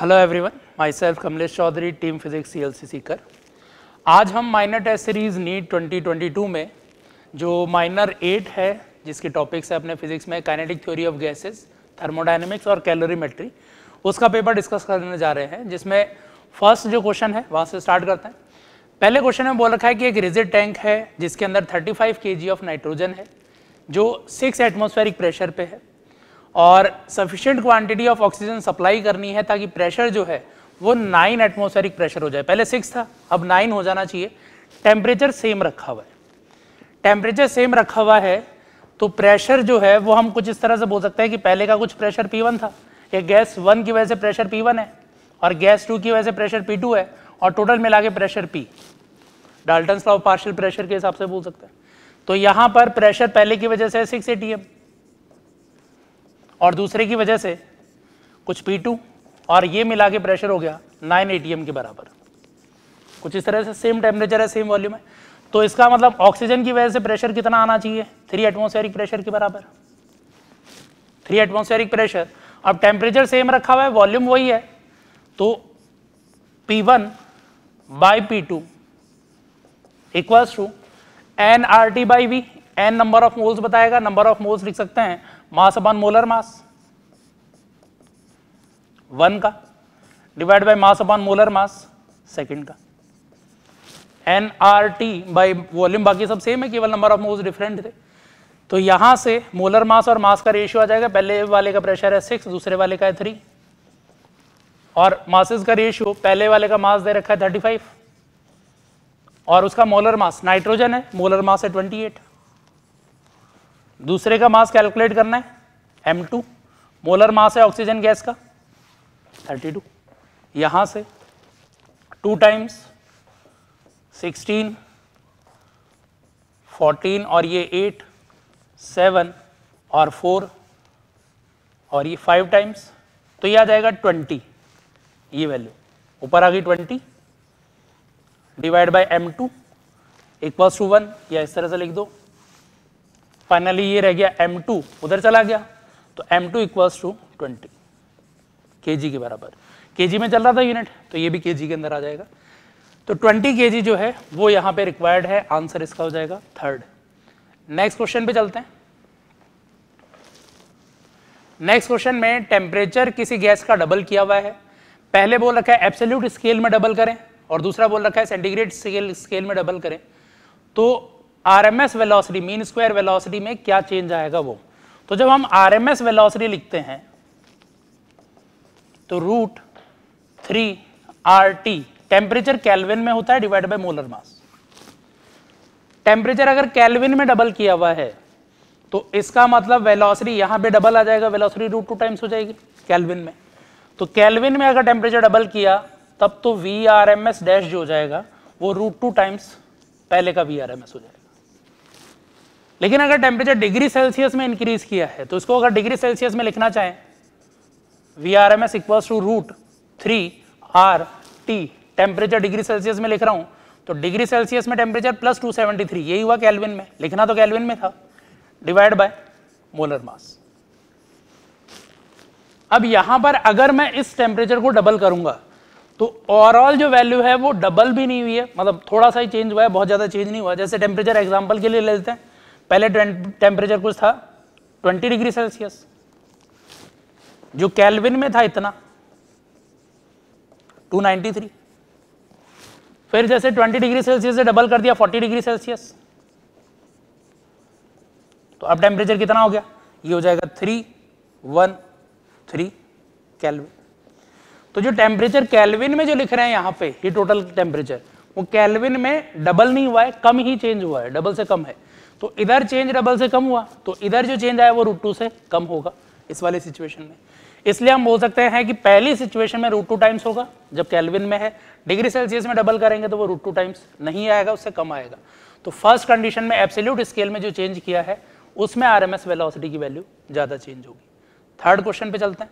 Hello everyone self Kamlesh Chaudhary team physics C L C Sikar आज हम minor test series NEET 2022 में जो माइनर एट है जिसके टॉपिक्स है अपने फिजिक्स में kinetic theory of gases thermodynamics और कैलोरीमेट्री उसका पेपर डिस्कस करने जा रहे हैं जिसमें फर्स्ट जो क्वेश्चन है वहाँ से स्टार्ट करते हैं पहले क्वेश्चन में बोल रखा है कि एक रिजिड टैंक है जिसके अंदर थर्टी फाइव ऑफ नाइट्रोजन है जो सिक्स एटमोस्फेरिक प्रेशर पर है और sufficient quantity of oxygen supply करनी है ताकि प्रेशर जो है वो नाइन एटमोसफेरिक प्रेशर हो जाए पहले सिक्स था अब नाइन हो जाना चाहिए टेम्परेचर सेम रखा हुआ है टेम्परेचर सेम रखा हुआ है तो प्रेशर जो है वो हम कुछ इस तरह से बोल सकते हैं कि पहले का कुछ प्रेशर पी वन था या गैस वन की वजह से प्रेशर पी वन है और गैस टू की वजह से प्रेशर पी टू है और टोटल मिला के pressure P Dalton law partial pressure के हिसाब से बोल सकते हैं तो यहाँ पर प्रेशर पहले की वजह से सिक्स ए टी एम और दूसरे की वजह से कुछ पी टू और ये मिला के प्रेशर हो गया नाइन ए के बराबर कुछ इस तरह से सेम टेम्परेचर है सेम वॉल्यूम है तो इसका मतलब ऑक्सीजन की वजह से प्रेशर कितना आना चाहिए थ्री एटमोस्फेरिक प्रेशर के बराबर थ्री एटमोस्फेरिक प्रेशर अब टेम्परेचर सेम रखा हुआ है वॉल्यूम वही है तो P1 one by P two equals to N R T by V N number of moles बताएगा नंबर ऑफ मोल्स लिख सकते हैं mass upon molar mass one का divide by mass upon molar mass second का N R T by volume बाकी सब same है केवल नंबर ऑफ मोल्स डिफरेंट थे तो यहां से मोलर मास और मास का रेशियो आ जाएगा पहले वाले का प्रेशर है सिक्स दूसरे वाले का है थ्री और मासेस का रेशियो पहले वाले का मास दे रखा है थर्टी फाइव और उसका मोलर मास नाइट्रोजन है मोलर मास है ट्वेंटी एट दूसरे का मास कैलकुलेट करना है एम टू मोलर मास है ऑक्सीजन गैस का थर्टी टू यहाँ से टू टाइम्स सिक्सटीन फोर्टीन और ये एट सेवन और फोर और ये फाइव टाइम्स तो ये आ जाएगा ट्वेंटी ये वैल्यू ऊपर आ गई twenty divide by M two equals to one या इस तरह से लिख दो फाइनली ये रह गया एम टू उधर चला गया तो M two equals to twenty के जी के बराबर के जी में चल रहा था यूनिट तो ये भी के जी के अंदर आ जाएगा तो 20 के जी जो है वो यहाँ पे रिक्वायर्ड है आंसर इसका हो जाएगा थर्ड नेक्स्ट क्वेश्चन पे चलते हैं नेक्स्ट क्वेश्चन में टेम्परेचर किसी गैस का डबल किया हुआ है पहले बोल रखा है एब्सोल्यूट स्केल में डबल करें और दूसरा बोल रखा है सेंटीग्रेड स्केल स्केल में डबल करें तो R M S velocity mean square velocity में क्या चेंज आएगा वो तो जब हम आर एम एस वेलोसिटी लिखते हैं तो root three R T temperature kelvin में होता है divide by molar mass temperature अगर कैलविन में डबल किया हुआ है तो इसका मतलब वेलोसिटी यहां पे डबल आ जाएगा वेलोसिटी रूट टू टाइम्स हो जाएगी कैलविन में तो कैलविन में अगर टेम्परेचर डबल किया तब तो V R M S dash जो हो जाएगा वो रूट टू टाइम्स पहले का वी आर एम एस हो जाएगा लेकिन अगर टेम्परेचर डिग्री सेल्सियस में इंक्रीज किया है तो इसको अगर डिग्री सेल्सियस में लिखना चाहें V R M S equal to root three R T temperature degree Celsius में लिख रहा हूं तो डिग्री सेल्सियस में temperature plus two seventy three यही हुआ कैलविन में लिखना तो कैलविन में था डिवाइड बाय मोलर मास अब यहां पर अगर मैं इस टेम्परेचर को डबल करूंगा तो ओवरऑल जो वैल्यू है वो डबल भी नहीं हुई है मतलब थोड़ा सा ही चेंज हुआ है बहुत ज़्यादा चेंज नहीं हुआ जैसे टेम्परेचर एग्जाम्पल के लिए ले लेते हैं पहले टेम्परेचर कुछ था 20 डिग्री सेल्सियस जो कैलविन में था इतना 293 फिर जैसे 20 डिग्री सेल्सियस से डबल कर दिया 40 डिग्री सेल्सियस तो अब टेम्परेचर कितना हो गया ये हो जाएगा थ्री वन थ्री कैलविन तो जो टेम्परेचर कैलविन में जो लिख रहे हैं यहां पे ये टोटल टेम्परेचर वो कैलविन में डबल नहीं हुआ है कम ही चेंज हुआ है डबल से कम है तो इधर चेंज डबल से कम हुआ तो इधर जो चेंज आया वो रूट टू से कम होगा इस वाले सिचुएशन में इसलिए हम बोल सकते हैं कि पहली सिचुएशन में रूट टू टाइम्स होगा जब कैलविन में है डिग्री सेल्सियस में डबल करेंगे तो वो रूट टू टाइम्स नहीं आएगा उससे कम आएगा तो फर्स्ट कंडीशन में एब्सोल्यूट स्केल में जो चेंज किया है उसमें आर एम वेलोसिटी की वैल्यू ज़्यादा चेंज होगी थर्ड क्वेश्चन पे चलते हैं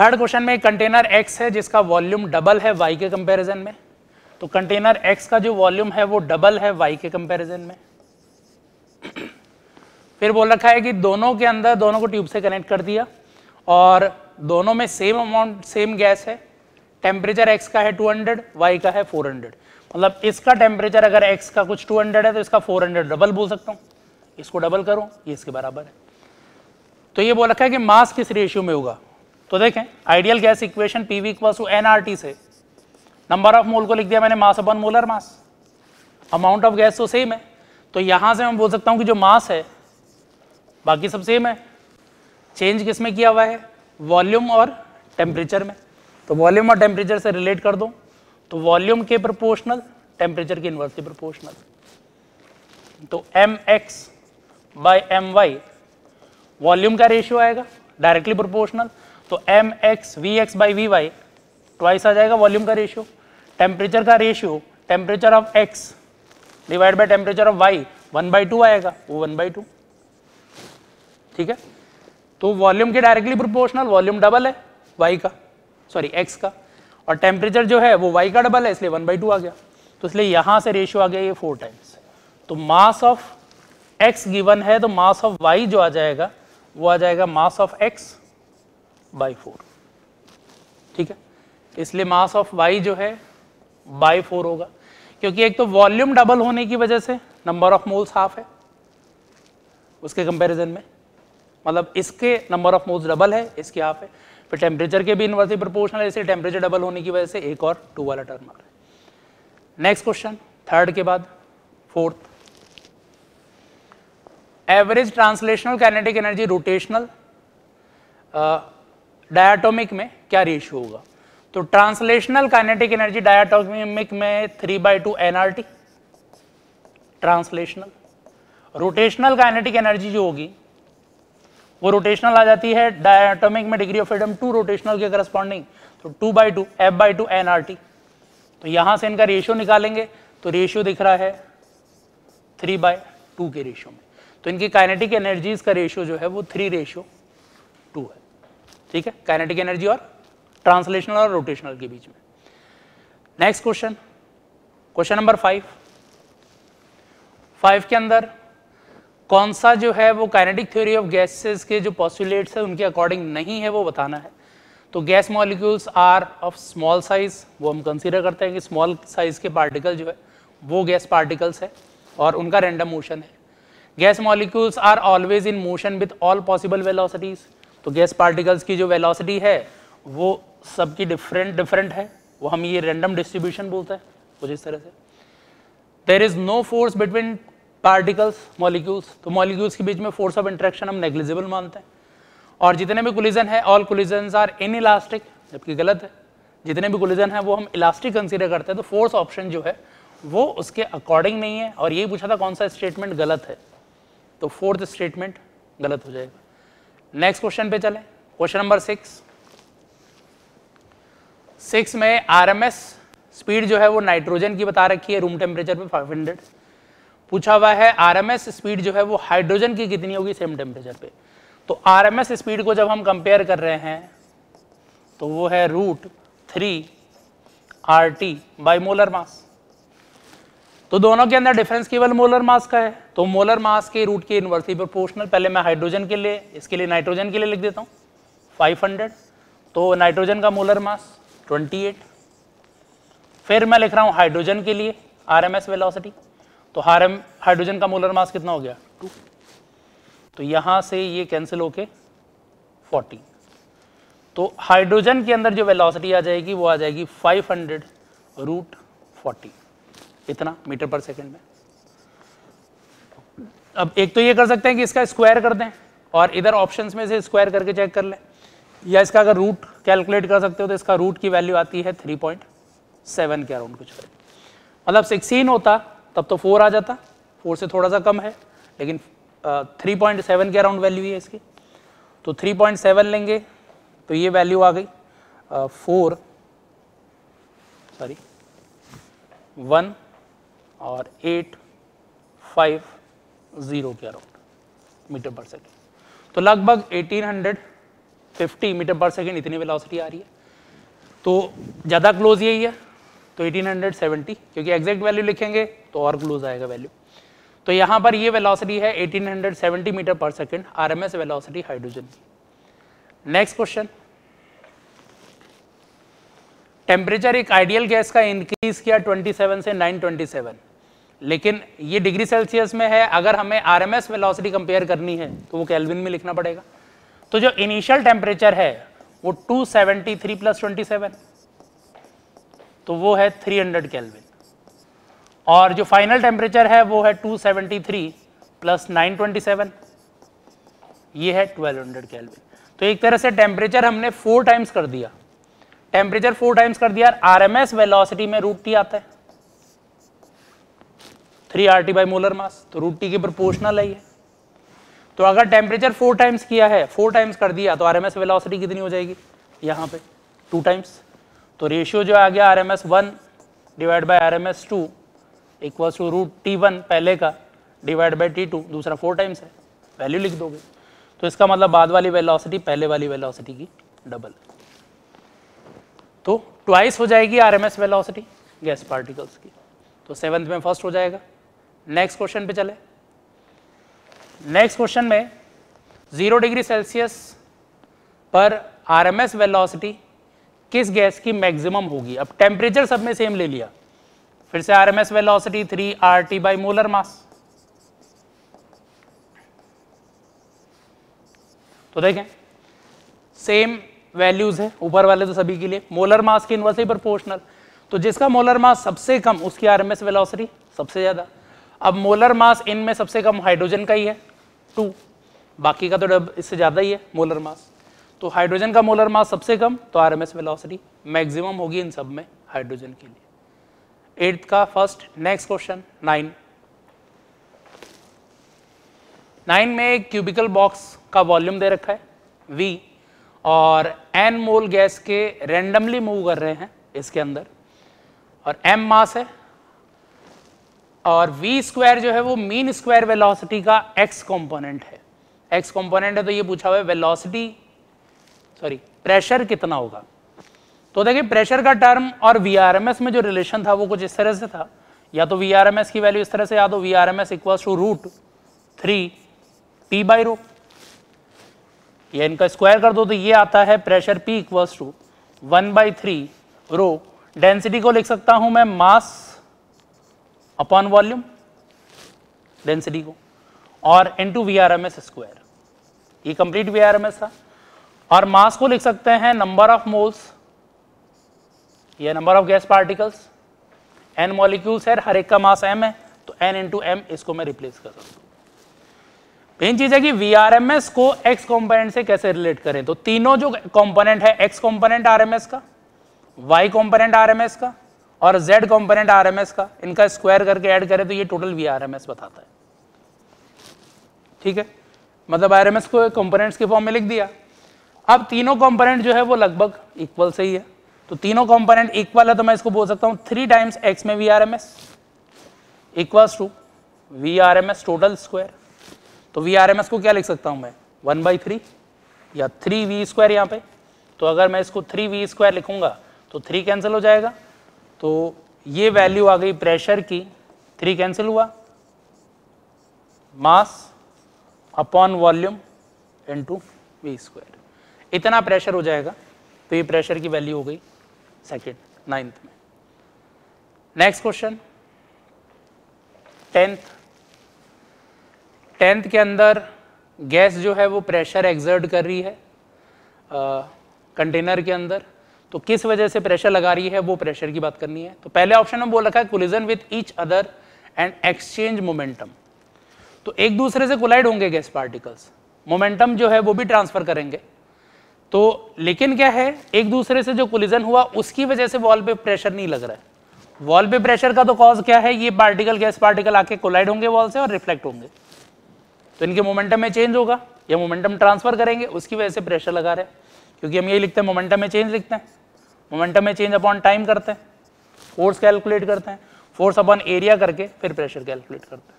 थर्ड क्वेश्चन में एक कंटेनर एक्स है जिसका वॉल्यूम डबल है वाई के कंपैरिजन में तो कंटेनर एक्स का जो वॉल्यूम है वो डबल है वाई के कंपैरिजन में फिर बोल रखा है कि दोनों के अंदर दोनों को ट्यूब से कनेक्ट कर दिया और दोनों में सेम अमाउंट सेम गैस है टेम्परेचर एक्स का है 200 वाई का है 400 मतलब इसका टेम्परेचर अगर एक्स का कुछ 200 है तो इसका 400 डबल बोल सकता हूँ इसको डबल करो ये इसके बराबर है तो ये बोल रखा है कि मास किस रेशियो में होगा तो देखें ideal gas equation P V equals to N R T से नंबर ऑफ मोल को लिख दिया मैंने mass upon molar mass amount of gas तो सेम है तो यहां से मैं बोल सकता हूं कि जो मास है बाकी सब सेम है चेंज किस में किया हुआ है वॉल्यूम और टेम्परेचर में तो वॉल्यूम और टेम्परेचर से रिलेट कर दो तो वॉल्यूम के प्रोपोर्शनल टेम्परेचर के के प्रोपोर्शनल तो M X by M Y volume का रेशियो आएगा डायरेक्टली प्रोपोर्शनल तो M X V X by V Y twice आ जाएगा वॉल्यूम का रेशियो टेम्परेचर का ratio temperature of X divide by temperature of Y one by two आएगा वो one by to ठीक है तो वॉल्यूम के डायरेक्टली प्रोपोर्शनल वॉल्यूम डबल है वाई का सॉरी एक्स का और टेम्परेचर जो है वो वाई का डबल है इसलिए वन बाई टू आ गया तो इसलिए यहां से रेशियो आ गया ये फोर टाइम्स तो मास ऑफ एक्स गिवन है तो मास ऑफ वाई जो आ जाएगा वो आ जाएगा mass of X by four ठीक है इसलिए मास ऑफ वाई जो है बाई फोर होगा क्योंकि एक तो वॉल्यूम डबल होने की वजह से नंबर ऑफ मोल्स हाफ है उसके कंपैरिजन में मतलब इसके नंबर ऑफ मोल्स डबल है इसके हाफ है फिर टेम्परेचर के भी इन्वर्सली प्रोपोर्शनल है इसलिए टेम्परेचर डबल होने की वजह से एक और टू वाला टर्म आ रहा है नेक्स्ट क्वेश्चन थर्ड के बाद fourth average translational kinetic energy rotational diatomic में क्या रेशियो होगा तो ट्रांसलेशनल काइनेटिक एनर्जी डायटोमिक में three by two N R T translational rotational kinetic energy जो होगी वो रोटेशनल आ जाती है डायटोमिक में degree of freedom two rotational के करस्पॉन्डिंग तो two by two F by two N R T तो यहां से इनका रेशियो निकालेंगे तो रेशियो दिख रहा है थ्री बाय टू के रेशियो में तो इनकी काइनेटिक एनर्जीज का रेशियो जो है वो थ्री रेशियो टू है ठीक है काइनेटिक एनर्जी और ट्रांसलेशनल और रोटेशनल के बीच में next question question number five five के अंदर कौन सा जो है वो काइनेटिक थ्योरी ऑफ गैसेस के जो पॉस्टुलेट्स है उनके अकॉर्डिंग नहीं है वो बताना है तो gas molecules are of small size वो हम कंसीडर करते हैं कि स्मॉल साइज के पार्टिकल जो है वो गैस पार्टिकल्स है और उनका रेंडम मोशन है gas molecules are always in motion with all possible velocities तो गैस पार्टिकल्स की जो वेलॉसिटी है वो सबकी डिफरेंट डिफरेंट है वो हम ये रेंडम डिस्ट्रीब्यूशन बोलते हैं कुछ इस तरह से there is no force between particles molecules तो मॉलिक्यूल्स के बीच में फोर्स ऑफ इंट्रैक्शन हम नेग्लिजिबल मानते हैं और जितने भी कोलिजन है all collision are inelastic जबकि गलत है जितने भी कोलिजन है वो हम इलास्टिक कंसिडर करते हैं तो फोर्स ऑप्शन जो है वो उसके अकॉर्डिंग नहीं है और यही पूछा था कौन सा स्टेटमेंट गलत है तो फोर्थ स्टेटमेंट गलत हो जाएगा नेक्स्ट क्वेश्चन पे चले क्वेश्चन नंबर सिक्स सिक्स में आरएमएस स्पीड जो है वो नाइट्रोजन की बता रखी है रूम टेम्परेचर पे 500 पूछा हुआ है आरएमएस स्पीड जो है वो हाइड्रोजन की कितनी होगी सेम टेम्परेचर पे तो आरएमएस स्पीड को जब हम कंपेयर कर रहे हैं तो वो है root three R T by molar mass तो दोनों के अंदर डिफरेंस केवल मोलर मास का है तो मोलर मास के रूट के इनवर्सली प्रोपोर्शनल पहले मैं हाइड्रोजन के लिए इसके लिए नाइट्रोजन के लिए लिख देता हूँ 500 तो नाइट्रोजन का मोलर मास 28 फिर मैं लिख रहा हूँ हाइड्रोजन के लिए आर एम एस वेलोसिटी तो हार एम हाइड्रोजन का मोलर मास कितना हो गया टू तो यहां से ये कैंसिल होके 40 तो हाइड्रोजन के अंदर जो वेलोसिटी आ जाएगी वो आ जाएगी 500 हंड्रेड रूट फोर्टी इतना मीटर पर सेकेंड में अब एक तो ये कर सकते हैं कि इसका स्क्वायर कर दें और इधर ऑप्शंस में से स्क्वायर करके चेक कर लें या इसका अगर रूट कैलकुलेट कर सकते हो तो इसका रूट की वैल्यू आती है थ्री पॉइंट सेवन के अराउंड कुछ मतलब सिक्सटीन होता तब तो फोर आ जाता फोर से थोड़ा सा कम है लेकिन थ्री पॉइंट सेवन के अराउंड वैल्यू है इसकी तो थ्री पॉइंट सेवन लेंगे तो ये वैल्यू आ गई फोर सॉरी वन और एट फाइव ज़ीरो के अराउंड मीटर पर सेकेंड तो लगभग eighteen hundred 50 metre per second इतनी वेलोसिटी आ रही है तो ज़्यादा क्लोज यही है तो 1870 क्योंकि एग्जैक्ट वैल्यू लिखेंगे तो और क्लोज आएगा वैल्यू तो यहाँ पर ये वेलोसिटी है 1870 metre per second RMS velocity hydrogen की नेक्स्ट क्वेश्चन टेम्परेचर एक आइडियल गैस का इंक्रीज किया 27 से 927 लेकिन ये डिग्री सेल्सियस में है अगर हमें आरएमएस वेलोसिटी कंपेयर करनी है तो वो कैलविन में लिखना पड़ेगा तो जो इनिशियल टेम्परेचर है वो 273 सेवेंटी थ्री प्लस ट्वेंटी तो वो है 300 हंड्रेड और जो फाइनल टेम्परेचर है वो है 273 seventy three plus nine twenty seven ये है 1200 हंड्रेड तो एक तरह से टेम्परेचर हमने फोर टाइम्स कर दिया टेम्परेचर फोर टाइम्स कर दिया आर एम एस वेलोसिटी में रूट टी आता है three R T by molar mass तो रूट टी के प्रोपोर्शनल है ये तो अगर टेम्परेचर फोर टाइम्स किया है फोर टाइम्स कर दिया तो आर एम एस वेलासिटी कितनी हो जाएगी यहाँ पे टू टाइम्स तो रेशियो जो आ गया R M S one divide by R M S two equals to root T one पहले का डिवाइड बाई टी टू दूसरा फोर टाइम्स है वैल्यू लिख दोगे तो इसका मतलब बाद वाली वेलासिटी पहले वाली वेलासिटी की डबल तो ट्वाइस हो जाएगी R M S velocity gas particles की तो सेवन्थ में फर्स्ट हो जाएगा नेक्स्ट क्वेश्चन पे चले नेक्स्ट क्वेश्चन में ज़ीरो डिग्री सेल्सियस पर आरएमएस वेलोसिटी किस गैस की मैक्सिमम होगी अब टेम्परेचर सब में सेम ले लिया फिर से RMS velocity three R T by molar mass तो देखें सेम वैल्यूज है ऊपर वाले तो सभी के लिए मोलर मास के इनवर्सली प्रोपोर्शनल तो जिसका मोलर मास सबसे कम उसकी आरएमएस वेलोसिटी सबसे ज़्यादा अब मोलर मास इनमें सबसे कम हाइड्रोजन का ही है टू बाकी का तो डब इससे ज़्यादा ही है मोलर मास तो हाइड्रोजन का मोलर मास सबसे कम तो आर एम एस मैक्सिमम होगी इन सब में हाइड्रोजन के लिए एट्थ का first next question nine nine में एक क्यूबिकल बॉक्स का वॉल्यूम दे रखा है वी और एन मोल गैस के रेंडमली मूव कर रहे हैं इसके अंदर और एम मास है और वी स्क्वायर जो है वो मीन स्क्वायर वेलोसिटी का एक्स कंपोनेंट है एक्स कंपोनेंट है तो ये पूछा हुआ है वेलोसिटी सॉरी प्रेशर कितना होगा तो देखिए प्रेशर का टर्म और वी में जो रिलेशन था वो कुछ इस तरह से था या तो वी की वैल्यू इस तरह से या तो V R M S equal to root three P by rho ये इनका स्क्वायर कर दो तो ये आता है pressure P equal to one by three rho density को लिख सकता हूं मैं मास अपॉन वॉल्यूम डेंसिटी को और into V R M S square ये complete V R M S था और मास को लिख सकते हैं नंबर ऑफ मोल्स या number of gas particles N molecules है हर एक का मास एम है तो एन टू एम इसको मैं रिप्लेस कर सकता हूं मेन चीज है कि वी आर एम एस को एक्स कॉम्पोनेंट से कैसे रिलेट करें तो तीनों जो कॉम्पोनेंट है X component R M S का Y component R M S का और z कंपोनेंट आरएमएस का इनका स्क्वायर करके ऐड करें तो ये टोटल वी आरएमएस बताता है ठीक है मतलब आरएमएस को कंपोनेंट्स के फॉर्म में लिख दिया अब तीनों कंपोनेंट जो है वो लगभग इक्वल से ही है तो तीनों कंपोनेंट इक्वल है तो मैं इसको बोल सकता हूँ थ्री टाइम्स एक्स में V R M S equals to V R M S total square तो वी आर एम एस को क्या लिख सकता हूँ मैं वन बाई थ्री या थ्री वी स्क्वायर यहाँ पे तो अगर मैं इसको थ्री वी स्क्वायर लिखूंगा तो थ्री कैंसिल हो जाएगा तो ये वैल्यू आ गई प्रेशर की थ्री कैंसिल हुआ mass upon volume into V square इतना प्रेशर हो जाएगा तो ये प्रेशर की वैल्यू हो गई सेकेंड नाइन्थ में नेक्स्ट क्वेश्चन टेंथ टेंथ के अंदर गैस जो है वो प्रेशर एग्जर्ट कर रही है कंटेनर के अंदर तो किस वजह से प्रेशर लगा रही है वो प्रेशर की बात करनी है तो पहले ऑप्शन में बोल रखा है collision with each other and exchange momentum तो एक दूसरे से कोलाइड होंगे गैस पार्टिकल्स मोमेंटम जो है वो भी ट्रांसफर करेंगे तो लेकिन क्या है एक दूसरे से जो कोलिजन हुआ उसकी वजह से वॉल पे प्रेशर नहीं लग रहा है वॉल पे प्रेशर का तो कॉज क्या है ये पार्टिकल गैस पार्टिकल आके कोलाइड होंगे वॉल से और रिफ्लेक्ट होंगे तो इनके मोमेंटम में चेंज होगा या मोमेंटम ट्रांसफर करेंगे उसकी वजह से प्रेशर लगा रहे हैं क्योंकि हम यही लिखते हैं मोमेंटम में चेंज लिखते हैं मोमेंटम में चेंज अपॉन टाइम करते हैं फोर्स कैलकुलेट करते हैं फोर्स अपॉन एरिया करके फिर प्रेशर कैलकुलेट करते हैं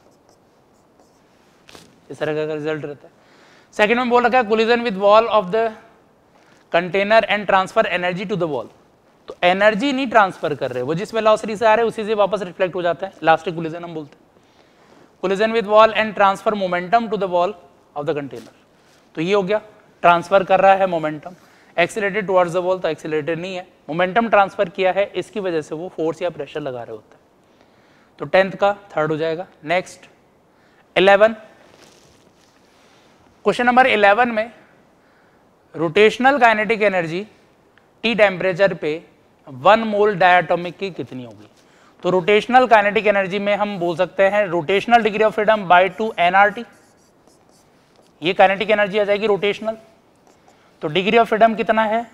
इस तरह का रिजल्ट रहता है सेकेंड में बोल रखा है collision with wall of the container and transfer energy to the wall तो एनर्जी नहीं ट्रांसफर कर रहे वो जिस वेलोसिटी से आ रहे उसी से वापस रिफ्लेक्ट हो जाता है लास्ट कोलिजन हम बोलते हैं collision with wall and transfer momentum to the wall of the container तो ये हो गया ट्रांसफर कर रहा है momentum excited towards the wall तो एक्सीटेड नहीं है मोमेंटम ट्रांसफर किया है इसकी वजह से वो फोर्स या प्रेशर लगा रहे होते हैं तो टेंथ का थर्ड हो जाएगा next eleven question number eleven में rotational kinetic energy T temperature पे वन मोल डायटोमिक की कितनी होगी तो रोटेशनल काइनेटिक एनर्जी में हम बोल सकते हैं rotational degree of freedom by two NRT ये काइनेटिक एनर्जी आ जाएगी रोटेशनल तो डिग्री ऑफ फ्रीडम कितना है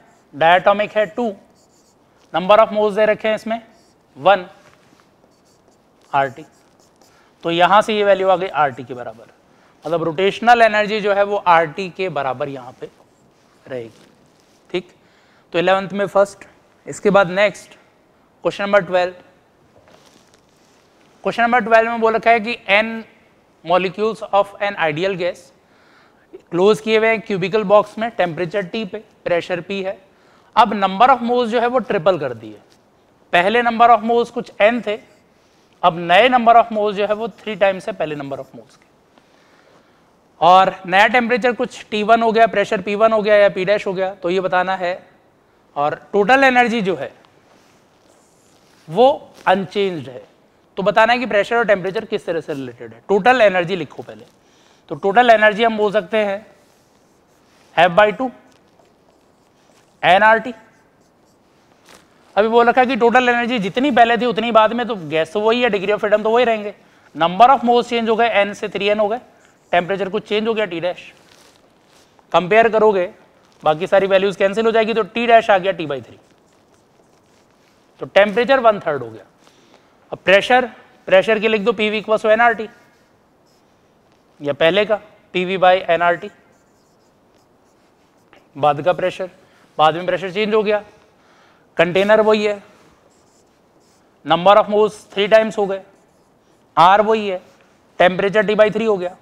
डायटोमिक है टू नंबर ऑफ मोल्स दे रखे हैं इसमें वन आर टी तो यहां से ये वैल्यू आ गई आर टी के बराबर मतलब रोटेशनल एनर्जी जो है वो आर टी के बराबर यहां पे रहेगी ठीक तो इलेवंथ में फर्स्ट इसके बाद next question number twelve question number twelve में बोल रखा है कि N molecules of an ideal gas close किए हुए हैं क्यूबिकल बॉक्स में टेम्परेचर टी पे प्रेशर पी है अब नंबर ऑफ मोल्स जो है वो ट्रिपल कर दिए पहले नंबर ऑफ मोल्स कुछ एन थे अब नए नंबर ऑफ मोल्स जो है वो थ्री टाइम्स है पहले नंबर ऑफ मोल्स के और नया टेम्परेचर कुछ टी वन हो गया प्रेशर पी वन हो गया या पी डैश हो गया तो ये बताना है और टोटल एनर्जी जो है वो अनचेंज्ड है तो बताना है कि प्रेशर और टेम्परेचर किस तरह से रिलेटेड है टोटल एनर्जी लिखो पहले तो टोटल एनर्जी हम बोल सकते हैं F by two N R T अभी बोल रखा है कि टोटल एनर्जी जितनी पहले थी उतनी बाद में तो गैस तो वही है डिग्री ऑफ फ्रीडम तो वही रहेंगे नंबर ऑफ मोल्स चेंज हो गए एन से थ्री एन हो गए टेम्परेचर कुछ चेंज हो गया टी डैश कंपेयर करोगे बाकी सारी वैल्यूज कैंसिल हो जाएगी तो टी डैश आ गया टी बाई थ्री तो टेम्परेचर वन थर्ड हो गया अब प्रेशर प्रेशर के लिख दो P V equals N R T या पहले का T V by N R T बाद का प्रेशर बाद में प्रेशर चेंज हो गया कंटेनर वही है number of moles three times हो गए आर वही है टेम्परेचर टी बाई थ्री हो गया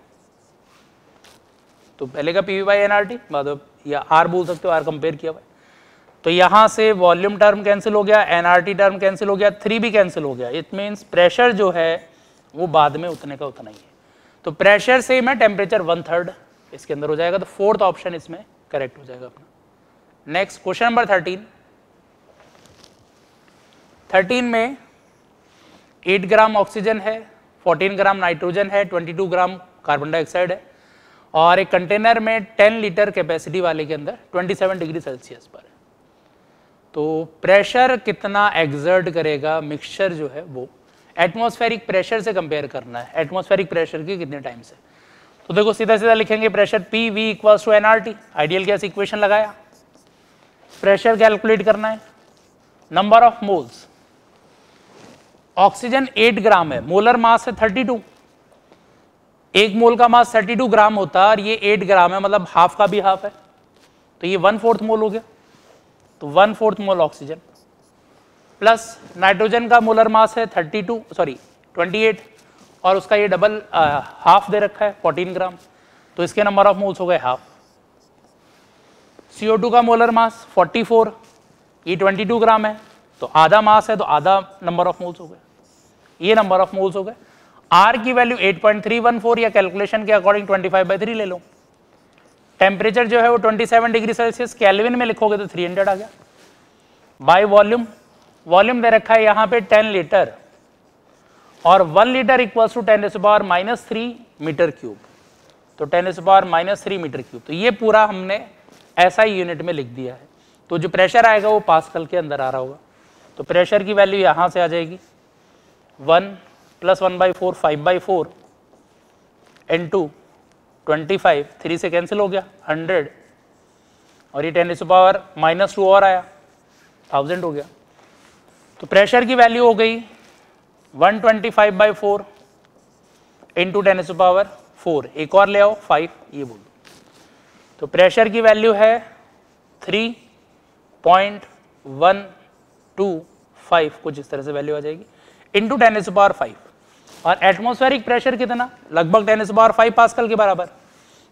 तो पहले का P V by N R T बाद या आर बोल सकते हो आर कंपेयर किया हुआ तो यहां से वॉल्यूम टर्म कैंसिल हो गया एनआरटी टर्म कैंसिल हो गया थ्री भी कैंसिल हो गया इट मीन्स प्रेशर जो है वो बाद में उतने का उतना ही है तो प्रेशर सेम है टेम्परेचर वन थर्ड इसके अंदर हो जाएगा तो फोर्थ ऑप्शन इसमें करेक्ट हो जाएगा अपना next question number thirteen thirteen में एट ग्राम ऑक्सीजन है फोर्टीन ग्राम नाइट्रोजन है twenty two gram carbon dioxide है और एक कंटेनर में टेन लीटर कैपेसिटी वाले के अंदर ट्वेंटी सेवन डिग्री सेल्सियस पर है तो प्रेशर कितना एग्जर्ट करेगा मिक्सचर जो है वो एटमॉस्फेरिक प्रेशर से कंपेयर करना है एटमॉस्फेरिक प्रेशर के कितने टाइम से तो देखो सीधा सीधा लिखेंगे pressure P V equals to N R T ideal gas equation लगाया प्रेशर कैलकुलेट करना है number of moles oxygen 8 gram है मोलर मास है 32 एक मोल का मास 32 ग्राम होता है और ये 8 ग्राम है मतलब हाफ का भी हाफ है तो ये वन फोर्थ मोल हो गया तो one fourth mole oxygen plus nitrogen का मोलर मास है 32 सॉरी 28 और उसका ये डबल आ, हाफ दे रखा है 14 ग्राम तो इसके नंबर ऑफ मोल्स हो गए हाफ CO2 का मोलर मास 44 ये 22 ग्राम है तो आधा मास है तो आधा नंबर ऑफ मोल्स हो गए ये नंबर ऑफ मोल्स हो गए आर की वैल्यू 8.314 या कैलकुलेशन के अकॉर्डिंग 25 बाई थ्री ले लो टेम्परेचर जो है वो 27 डिग्री सेल्सियस कैलविन में लिखोगे तो 300 आ गया बाय वॉल्यूम वॉल्यूम दे रखा है यहाँ पे 10 लीटर और 1 litre equal to ten s power minus three metre cube तो ten s power minus three metre cube तो ये पूरा हमने ऐसा ही यूनिट में लिख दिया है तो जो प्रेशर आएगा वो पास्कल के अंदर आ रहा होगा तो प्रेशर की वैल्यू यहाँ से आ जाएगी one plus one by four five by four N two twenty five three से कैंसिल हो गया हंड्रेड और ये टेन इस पावर माइनस टू और आया थाउजेंड हो गया तो प्रेशर की वैल्यू हो गई 125 twenty five by four into ten power four एक और ले आओ फाइव ये बोल तो प्रेशर की वैल्यू है three point one two five कुछ इस तरह से वैल्यू आ जाएगी इंटू टेन पावर फाइव और एटमोस्फेरिक प्रेशर कितना लगभग टेन पावर फाइव पास्कल के बराबर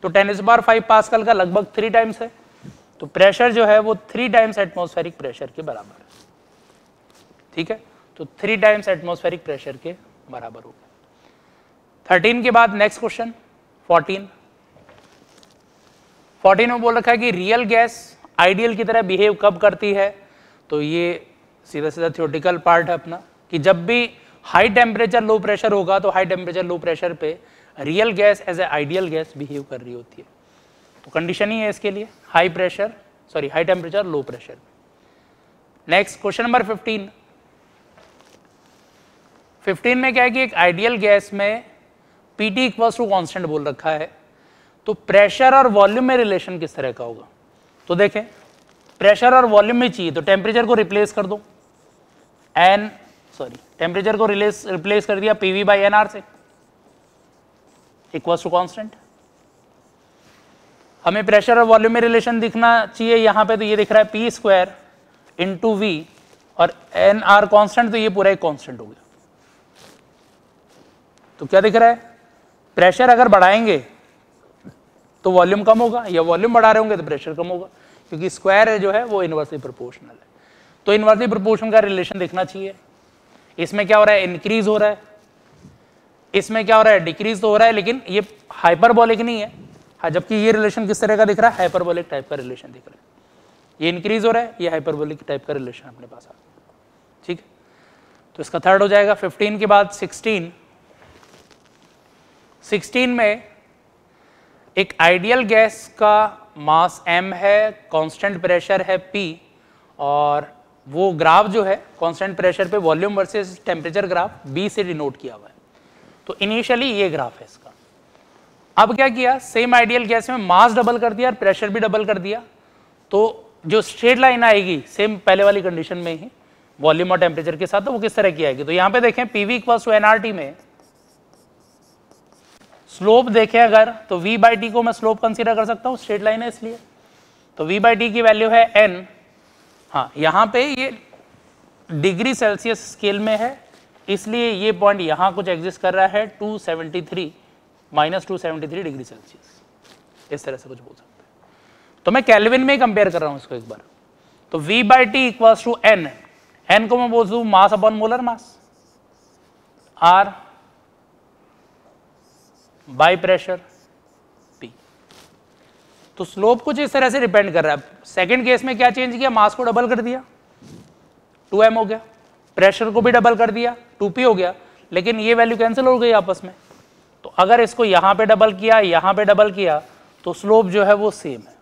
तो टेन पावर फाइव पास्कल का लगभग थ्री टाइम्स है तो प्रेशर जो है वो थ्री टाइम्स एटमोस्फेरिक प्रेशर के बराबर ठीक है तो थ्री टाइम्स एटमोस्फेरिक प्रेशर के बराबर होगा थर्टीन के बाद नेक्स्ट क्वेश्चन फोर्टीन फोर्टीन में बोल रखा है कि रियल गैस आइडियल की तरह बिहेव कब करती है तो ये सीधा सीधा थियोटिकल पार्ट है अपना कि जब भी हाई टेम्परेचर लो प्रेशर होगा तो हाई टेम्परेचर लो प्रेशर पे real gas as a ideal gas behave कर रही होती है तो कंडीशन ही है इसके लिए high pressure sorry high temperature low pressure next question number fifteen fifteen में क्या है कि एक आइडियल गैस में P T equals to constant बोल रखा है तो प्रेशर और वॉल्यूम में रिलेशन किस तरह का होगा तो देखें प्रेशर और वॉल्यूम में चाहिए तो टेम्परेचर को रिप्लेस कर दो एन सॉरी टेम्परेचर को रिलेस रिप्लेस कर दिया P V by N R से इक्वल्स टू कॉन्स्टेंट हमें प्रेशर और वॉल्यूम में रिलेशन दिखना चाहिए यहाँ पे तो ये दिख रहा है पी स्क्वायर इंटू वी और एन आर कॉन्स्टेंट तो ये पूरा एक कॉन्स्टेंट हो गया तो क्या दिख रहा है प्रेशर अगर बढ़ाएंगे तो वॉल्यूम कम होगा या वॉल्यूम बढ़ा रहे होंगे तो प्रेशर कम होगा क्योंकि स्क्वायर जो है वो इन्वर्सली प्रोपोर्शनल है तो इन्वर्सली प्रोपोर्शन का रिलेशन देखना चाहिए इसमें क्या हो रहा है इंक्रीज हो रहा है इसमें क्या हो रहा है डिक्रीज तो हो रहा है लेकिन ये हाइपरबोलिक नहीं है हाँ जबकि ये रिलेशन किस तरह का दिख रहा है हाइपरबोलिक टाइप का रिलेशन दिख रहा है ये इंक्रीज हो रहा है ये हाइपरबोलिक टाइप का रिलेशन अपने पास आ ठीक है तो इसका थर्ड हो जाएगा 15 के बाद 16 16 में एक आइडियल गैस का मास m है कांस्टेंट प्रेशर है p और वो ग्राफ जो है कांस्टेंट प्रेशर पे volume versus temperature graph b से डिनोट किया हुआ है तो इनिशियली ये ग्राफ है इसका अब क्या किया सेम आइडियल गैस में मास डबल कर दिया और प्रेशर भी डबल कर दिया तो जो स्ट्रेट लाइन आएगी सेम पहले वाली कंडीशन में ही वॉल्यूम और टेम्परेचर के साथ तो वो किस तरह की आएगी तो यहाँ पे देखें P V equals to NRT में स्लोप देखें अगर तो v बाई टी को मैं स्लोप कंसीडर कर सकता हूँ स्ट्रेट लाइन है इसलिए तो v बाई टी की वैल्यू है n हाँ यहाँ पे ये डिग्री सेल्सियस स्केल में है इसलिए ये पॉइंट यहाँ कुछ एग्जिस्ट कर रहा है 273 माइनस टू डिग्री सेल्सियस इस तरह से कुछ बोल सकते हैं तो मैं कैलविन में ही कंपेयर कर रहा हूँ इसको एक बार तो v by T equals to N N को मैं बोल दू mass upon molar mass R by pressure P तो स्लोप कुछ इस तरह से डिपेंड कर रहा है सेकेंड केस में क्या चेंज किया मास को डबल कर दिया टू एम हो गया प्रेशर को भी डबल कर दिया टू पी हो गया लेकिन ये वैल्यू कैंसिल हो गई आपस में तो अगर इसको यहां पे डबल किया यहां पे डबल किया तो स्लोप जो है वो सेम है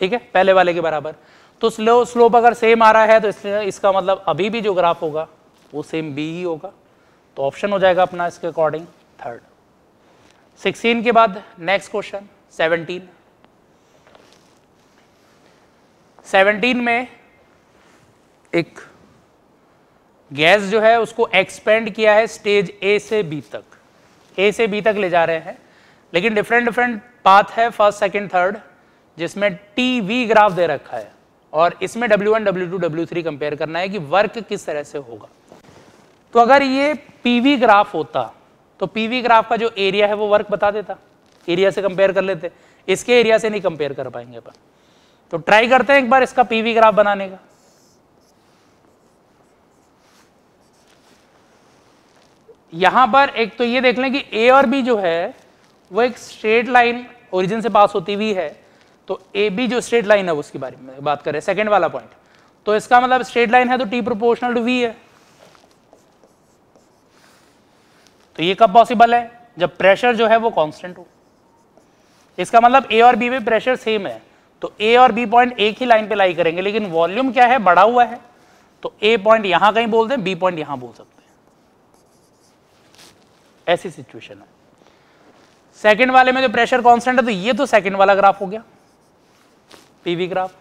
ठीक है पहले वाले के बराबर तो स्लो स्लोप अगर सेम आ रहा है तो इसका मतलब अभी भी जो ग्राफ होगा वो सेम बी ही होगा तो ऑप्शन हो जाएगा अपना इसके अकॉर्डिंग थर्ड सिक्सटीन के बाद नेक्स्ट क्वेश्चन सेवनटीन सेवनटीन में एक गैस जो है उसको एक्सपेंड किया है स्टेज ए से बी तक ए से बी तक ले जा रहे हैं लेकिन डिफरेंट डिफरेंट पाथ है फर्स्ट सेकंड थर्ड जिसमें टी वी ग्राफ दे रखा है और इसमें W1, W2, W3 कंपेयर करना है कि वर्क किस तरह से होगा तो अगर ये पीवी ग्राफ होता तो पीवी ग्राफ का जो एरिया है वो वर्क बता देता एरिया से कंपेयर कर लेते इसके एरिया से नहीं कंपेयर कर पाएंगे अपन तो ट्राई करते हैं एक बार इसका पीवी ग्राफ बनाने का यहां पर एक तो ये देख लें कि ए और बी जो है वो एक स्ट्रेट लाइन ओरिजिन से पास होती हुई है तो ए बी जो स्ट्रेट लाइन है उसके बारे में बात कर रहे हैं सेकेंड वाला पॉइंट तो इसका मतलब स्ट्रेट लाइन है तो टी प्रोपोर्शनल टू वी है तो ये कब पॉसिबल है जब प्रेशर जो है वो कांस्टेंट हो इसका मतलब ए और बी में प्रेशर सेम है तो ए और बी पॉइंट एक ही लाइन पे लाई करेंगे लेकिन वॉल्यूम क्या है बढ़ा हुआ है तो ए पॉइंट यहां कहीं बोल दें बी पॉइंट यहां बोल सकते हैं ऐसी सिचुएशन है सेकंड वाले में जो प्रेशर कांस्टेंट है तो ये तो सेकंड वाला ग्राफ हो गया पीवी ग्राफ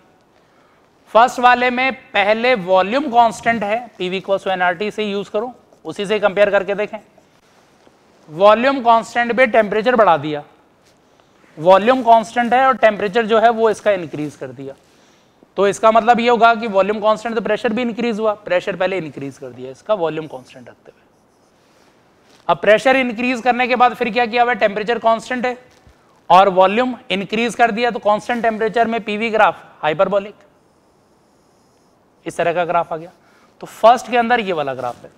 फर्स्ट वाले में पहले वॉल्यूम कांस्टेंट है पीवी को सो एनआरटी से यूज करो उसी से कंपेयर करके देखें वॉल्यूम कांस्टेंट पे टेम्परेचर बढ़ा दिया वॉल्यूम कांस्टेंट है और टेम्परेचर जो है वो इसका इंक्रीज कर दिया तो इसका मतलब ये होगा कि वॉल्यूम कांस्टेंट तो प्रेशर भी इंक्रीज हुआ प्रेशर पहले इंक्रीज कर दिया इसका वॉल्यूम कांस्टेंट रखते हुए अब प्रेशर इंक्रीज करने के बाद फिर क्या किया हुआ टेम्परेचर कॉन्स्टेंट है और वॉल्यूम इंक्रीज कर दिया तो कॉन्स्टेंट टेम्परेचर में पीवी ग्राफ हाइपरबोलिक इस तरह का ग्राफ आ गया तो फर्स्ट के अंदर ये वाला ग्राफ है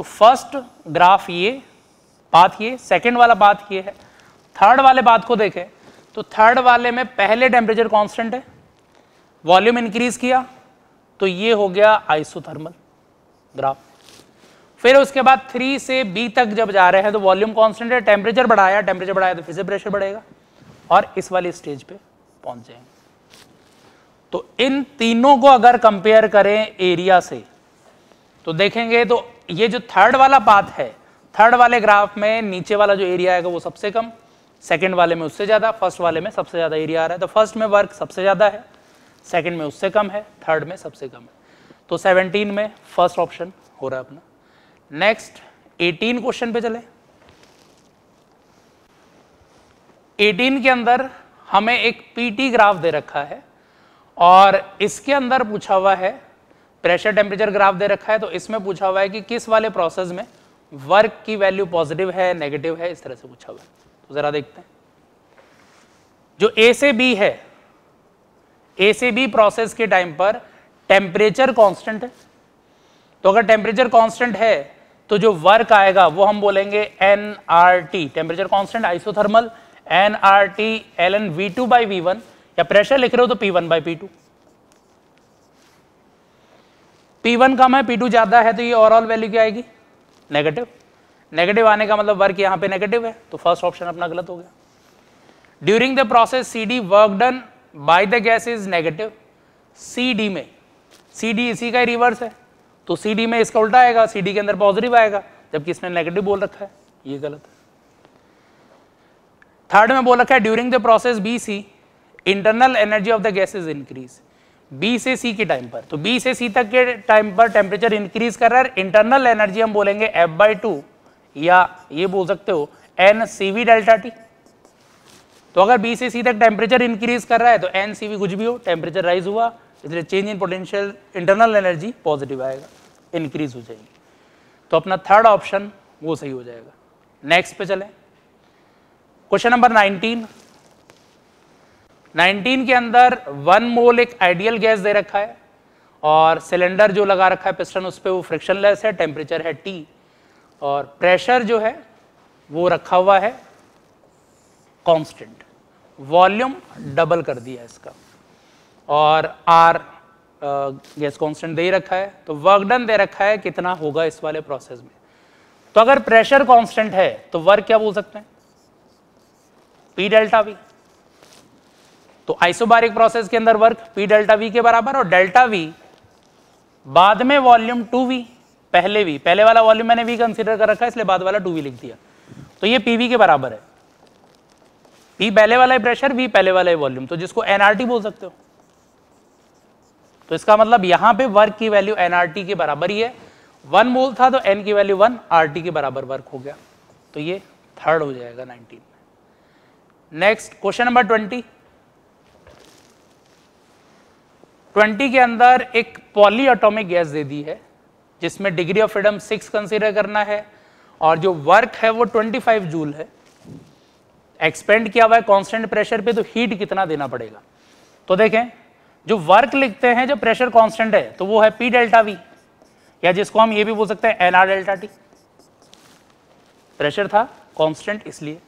तो फर्स्ट ग्राफ ये बात ये सेकेंड वाला बात ये है थर्ड वाले बात को देखें तो थर्ड वाले में पहले टेम्परेचर कांस्टेंट है वॉल्यूम इंक्रीज किया तो ये हो गया आइसोथर्मल ग्राफ फिर उसके बाद थ्री से बी तक जब जा रहे हैं तो वॉल्यूम कांस्टेंट है टेम्परेचर बढ़ाया टेम्परेचर बढ़ाया तो फिर से प्रेशर बढ़ेगा और इस वाली स्टेज पे पहुंच जाएंगे तो इन तीनों को अगर कंपेयर करें एरिया से तो देखेंगे तो ये जो थर्ड वाला बात है थर्ड वाले ग्राफ में नीचे वाला जो एरिया आएगा वो सबसे कम सेकेंड वाले में उससे ज़्यादा फर्स्ट वाले में सबसे ज़्यादा एरिया आ रहा है तो फर्स्ट में वर्क सबसे ज़्यादा है सेकेंड में उससे कम है थर्ड में सबसे कम है तो 17 में फर्स्ट ऑप्शन हो रहा है अपना नेक्स्ट 18 क्वेश्चन पे चले 18 के अंदर हमें एक पीटी ग्राफ दे रखा है और इसके अंदर पूछा हुआ है प्रेशर टेम्परेचर ग्राफ दे रखा है तो इसमें पूछा हुआ है कि किस वाले प्रोसेस में वर्क की वैल्यू पॉजिटिव है नेगेटिव है इस तरह से पूछा हुआ है तो ज़रा देखते हैं जो ए से बी है ए से बी प्रोसेस के टाइम पर टेम्परेचर कांस्टेंट है तो अगर टेम्परेचर कांस्टेंट है तो जो वर्क आएगा वो हम बोलेंगे N R T temperature constant isothermal N R T L N V two by V one या प्रेशर लिख रहे हो तो P one by P two P1 कम है P2 ज़्यादा है तो ये ओवरऑल वैल्यू क्या आएगी नेगेटिव नेगेटिव आने का मतलब वर्क यहाँ पे नेगेटिव है तो फर्स्ट ऑप्शन अपना गलत हो गया during the process C D work done by the gas is negative C D में सी डी इसी का ही रिवर्स है तो सी डी में इसका उल्टा आएगा सी डी के अंदर पॉजिटिव आएगा जबकि इसने नेगेटिव बोल रखा है ये गलत है थर्ड में बोल रखा है during the process B C internal energy of the gas is increase B से सी के टाइम पर तो बी से सी तक के टाइम पर टेम्परेचर इंक्रीज कर रहा है इंटरनल एनर्जी हम बोलेंगे एफ बाई टू या ये बोल सकते हो N C V delta T तो अगर बी से सी तक टेम्परेचर इंक्रीज कर रहा है तो एन सी वी कुछ भी हो टेम्परेचर राइज हुआ इसलिए change in potential internal energy positive आएगा इंक्रीज हो जाएगी तो अपना थर्ड ऑप्शन वो सही हो जाएगा नेक्स्ट पे चले क्वेश्चन नंबर नाइनटीन 19 के अंदर वन मोल एक आइडियल गैस दे रखा है और सिलेंडर जो लगा रखा है पिस्टन उस पर वो फ्रिक्शन लेस है टेम्परेचर है टी और प्रेशर जो है वो रखा हुआ है कांस्टेंट वॉल्यूम डबल कर दिया इसका और आर गैस कांस्टेंट दे रखा है तो वर्क डन दे रखा है कितना होगा इस वाले प्रोसेस में तो अगर प्रेशर कांस्टेंट है तो वर्क क्या बोल सकते हैं पी डेल्टा भी तो आइसोबारिक प्रोसेस के अंदर वर्क पी डेल्टा वी के बराबर और डेल्टा वी बाद में वॉल्यूम टू वी पहले वी पहले वाला वॉल्यूम मैंने वी कंसिडर कर रखा है इसलिए बाद वाला टू वी लिख दिया तो ये पी वी के बराबर है पी पहले वाला है प्रेशर वी पहले वाला है वॉल्यूम तो जिसको एनआरटी बोल सकते हो तो इसका मतलब यहां पे वर्क की वैल्यू एनआरटी के बराबर ही है वन मोल था तो एन की वैल्यू वन आर टी के बराबर वर्क हो गया तो ये थर्ड हो जाएगा nineteen next question number twenty 20 के अंदर एक पॉली ऑटोमिक गैस दे दी है जिसमें degree of freedom six consider करना है और जो वर्क है वो 25 जूल है एक्सपेंड किया हुआ है कांस्टेंट प्रेशर पे तो हीट कितना देना पड़ेगा तो देखें जो वर्क लिखते हैं जो प्रेशर कांस्टेंट है तो वो है पी डेल्टा वी या जिसको हम ये भी बोल सकते हैं एनआर डेल्टा टी प्रेशर था कॉन्स्टेंट इसलिए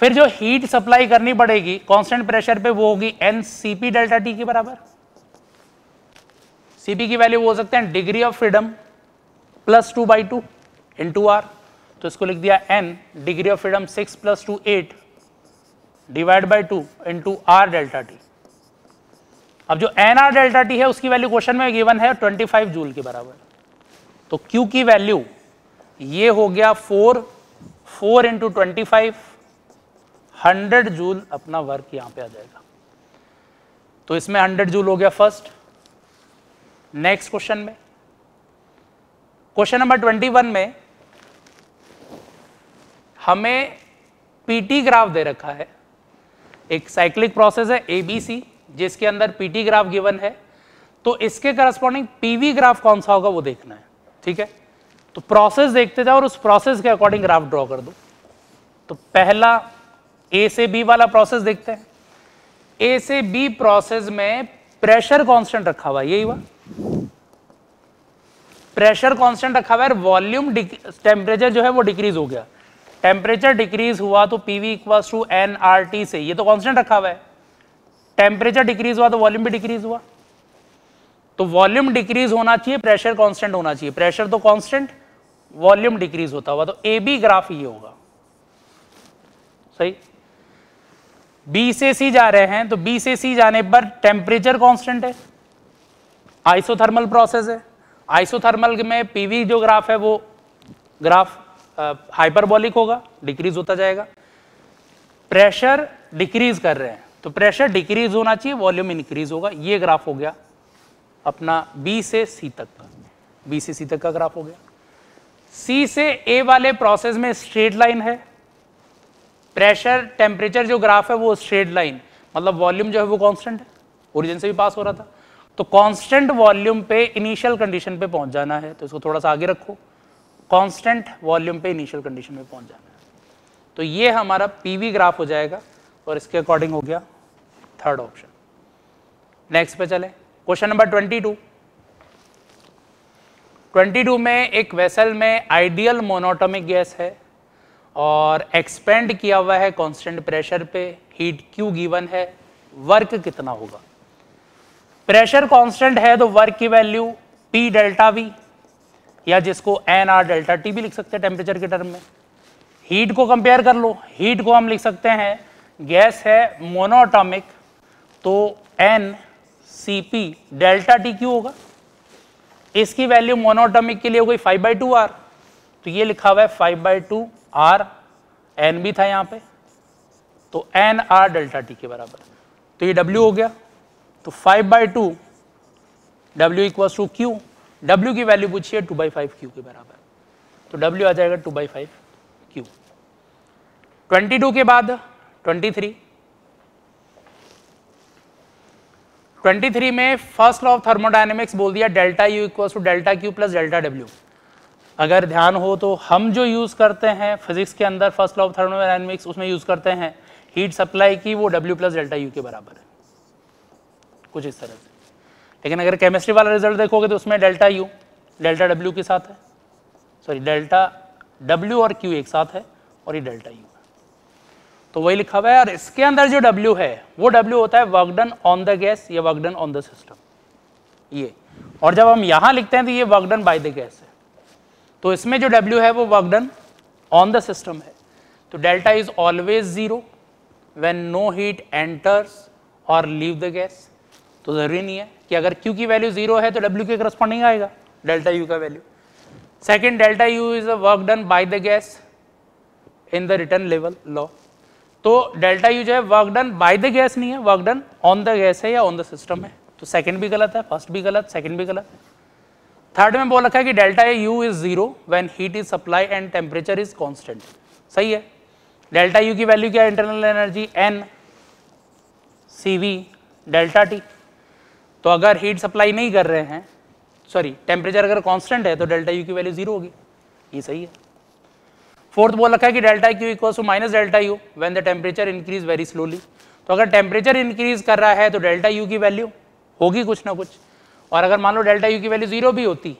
फिर जो हीट सप्लाई करनी पड़ेगी कॉन्स्टेंट प्रेशर पे वो होगी N C P delta T के बराबर सीपी की वैल्यू हो सकते हैं degree of freedom plus two by two in two R तो इसको लिख दिया N degree of freedom six plus two eight divide by two in two R delta T अब जो एन आर डेल्टा टी है उसकी वैल्यू क्वेश्चन में given है 25 जूल के बराबर तो क्यू की वैल्यू ये हो गया 4 4 इंटू ट्वेंटी हंड्रेड जूल अपना वर्क यहां पे आ जाएगा तो इसमें 100 जूल हो गया फर्स्ट नेक्स्ट क्वेश्चन में क्वेश्चन नंबर ट्वेंटी वन में हमें पीटी ग्राफ दे रखा है एक साइक्लिक प्रोसेस है एबीसी जिसके अंदर पीटी ग्राफ गिवन है तो इसके करस्पॉन्डिंग पीवी ग्राफ कौन सा होगा वो देखना है ठीक है तो प्रोसेस देखते जाओ और उस प्रोसेस के अकॉर्डिंग ग्राफ ड्रॉ कर दो तो पहला ए से बी वाला प्रोसेस देखते हैं ए से बी प्रोसेस में प्रेशर कांस्टेंट रखा हुआ यही हुआ प्रेशर कांस्टेंट रखा हुआ है वॉल्यूम टेम्परेचर जो है वो डिक्रीज हो गया टेम्परेचर डिक्रीज हुआ तो PV equal to N R T से ये तो कांस्टेंट रखा हुआ है टेम्परेचर डिक्रीज हुआ तो वॉल्यूम भी डिक्रीज हुआ तो वॉल्यूम डिक्रीज होना चाहिए प्रेशर कॉन्स्टेंट होना चाहिए प्रेशर तो कॉन्स्टेंट वॉल्यूम डिक्रीज होता हुआ तो ए बी ग्राफ ये होगा सही बी से सी जा रहे हैं तो बी से सी जाने पर टेम्परेचर कॉन्स्टेंट है आइसोथर्मल प्रोसेस है आइसोथर्मल में पीवी जो ग्राफ है वो ग्राफ हाइपरबॉलिक होगा डिक्रीज होता जाएगा प्रेशर डिक्रीज कर रहे हैं तो प्रेशर डिक्रीज होना चाहिए वॉल्यूम इंक्रीज होगा ये ग्राफ हो गया अपना बी से सी तक का बी से सी तक का ग्राफ हो गया सी से ए वाले प्रोसेस में स्ट्रेट लाइन है प्रेशर टेम्परेचर जो ग्राफ है वो स्ट्रेट लाइन मतलब वॉल्यूम जो है वो कॉन्स्टेंट है ओरिजिन से भी पास हो रहा था तो कांस्टेंट वॉल्यूम पे इनिशियल कंडीशन पे पहुंच जाना है तो इसको थोड़ा सा आगे रखो कांस्टेंट वॉल्यूम पे इनिशियल कंडीशन में पहुंच जाना है तो ये हमारा पीवी ग्राफ हो जाएगा और इसके अकॉर्डिंग हो गया थर्ड ऑप्शन नेक्स्ट पे चले question number twenty two twenty two में एक वेसल में आइडियल मोनोटोमिक गैस है और एक्सपेंड किया हुआ है कॉन्स्टेंट प्रेशर पे हीट क्यू गिवन है वर्क कितना होगा प्रेशर कांस्टेंट है तो वर्क की वैल्यू पी डेल्टा वी या जिसको एन आर डेल्टा टी भी लिख सकते हैं टेम्परेचर के टर्म में हीट को कंपेयर कर लो हीट को हम लिख सकते हैं गैस है मोनोटॉमिक तो N C P delta T Q होगा इसकी वैल्यू मोनोटॉमिक के लिए हो गई फाइव बाई टू आर तो ये लिखा हुआ है five by two R N भी था यहाँ पे तो एन आर डेल्टा टी के बराबर तो ये डब्ल्यू हो गया तो 5 by two W equal to Q W की वैल्यू पूछिए 2 बाई फाइव क्यू के बराबर तो डब्ल्यू आ जाएगा 2 by five Q twenty two के बाद ट्वेंटी थ्री ट्वेंटी थ्री में फर्स्ट लॉ ऑफ थर्मोडाइनमिक्स बोल दिया delta U equal to delta Q plus delta W अगर ध्यान हो तो हम जो यूज़ करते हैं फिजिक्स के अंदर फर्स्ट लॉ ऑफ थर्मोडाइनमिक्स उसमें यूज़ करते हैं हीट सप्लाई की वो डब्ल्यू प्लस डेल्टा यू के बराबर है कुछ इस तरह से लेकिन अगर केमिस्ट्री वाला रिजल्ट देखोगे तो उसमें डेल्टा यू डेल्टा डब्ल्यू के साथ है सॉरी डेल्टा डब्ल्यू और क्यू एक साथ है और ये डेल्टा यू तो वही लिखा हुआ है और इसके अंदर जो W है वो W होता है work done on the gas या work done on the system ये और जब हम यहां लिखते हैं तो ये work done by the gas है तो इसमें जो W है वो work done on the system है तो delta is always zero when no heat enters और लीव द गैस तो ज़रूरी नहीं है कि अगर क्यू की वैल्यू जीरो है तो डब्ल्यू के करस्पॉन्डिंग आएगा डेल्टा यू का value second delta U is a work done by the gas in the return level law तो डेल्टा यू जो है work done by the gas नहीं है work done on the gas है या on the system है तो second भी गलत है फर्स्ट भी गलत सेकंड भी गलत है थर्ड में बोल रखा है कि delta U is zero when heat is supply and temperature is constant सही है डेल्टा यू की वैल्यू क्या है internal energy N C V delta T तो अगर हीट सप्लाई नहीं कर रहे हैं सॉरी टेम्परेचर अगर कांस्टेंट है तो डेल्टा यू की वैल्यू जीरो होगी ये सही है फोर्थ बोल रखा है कि delta Q equal to minus delta U when the temperature increase very slowly तो अगर टेम्परेचर इंक्रीज कर रहा है तो डेल्टा यू की वैल्यू होगी कुछ ना कुछ और अगर मान लो डेल्टा यू की वैल्यू जीरो भी होती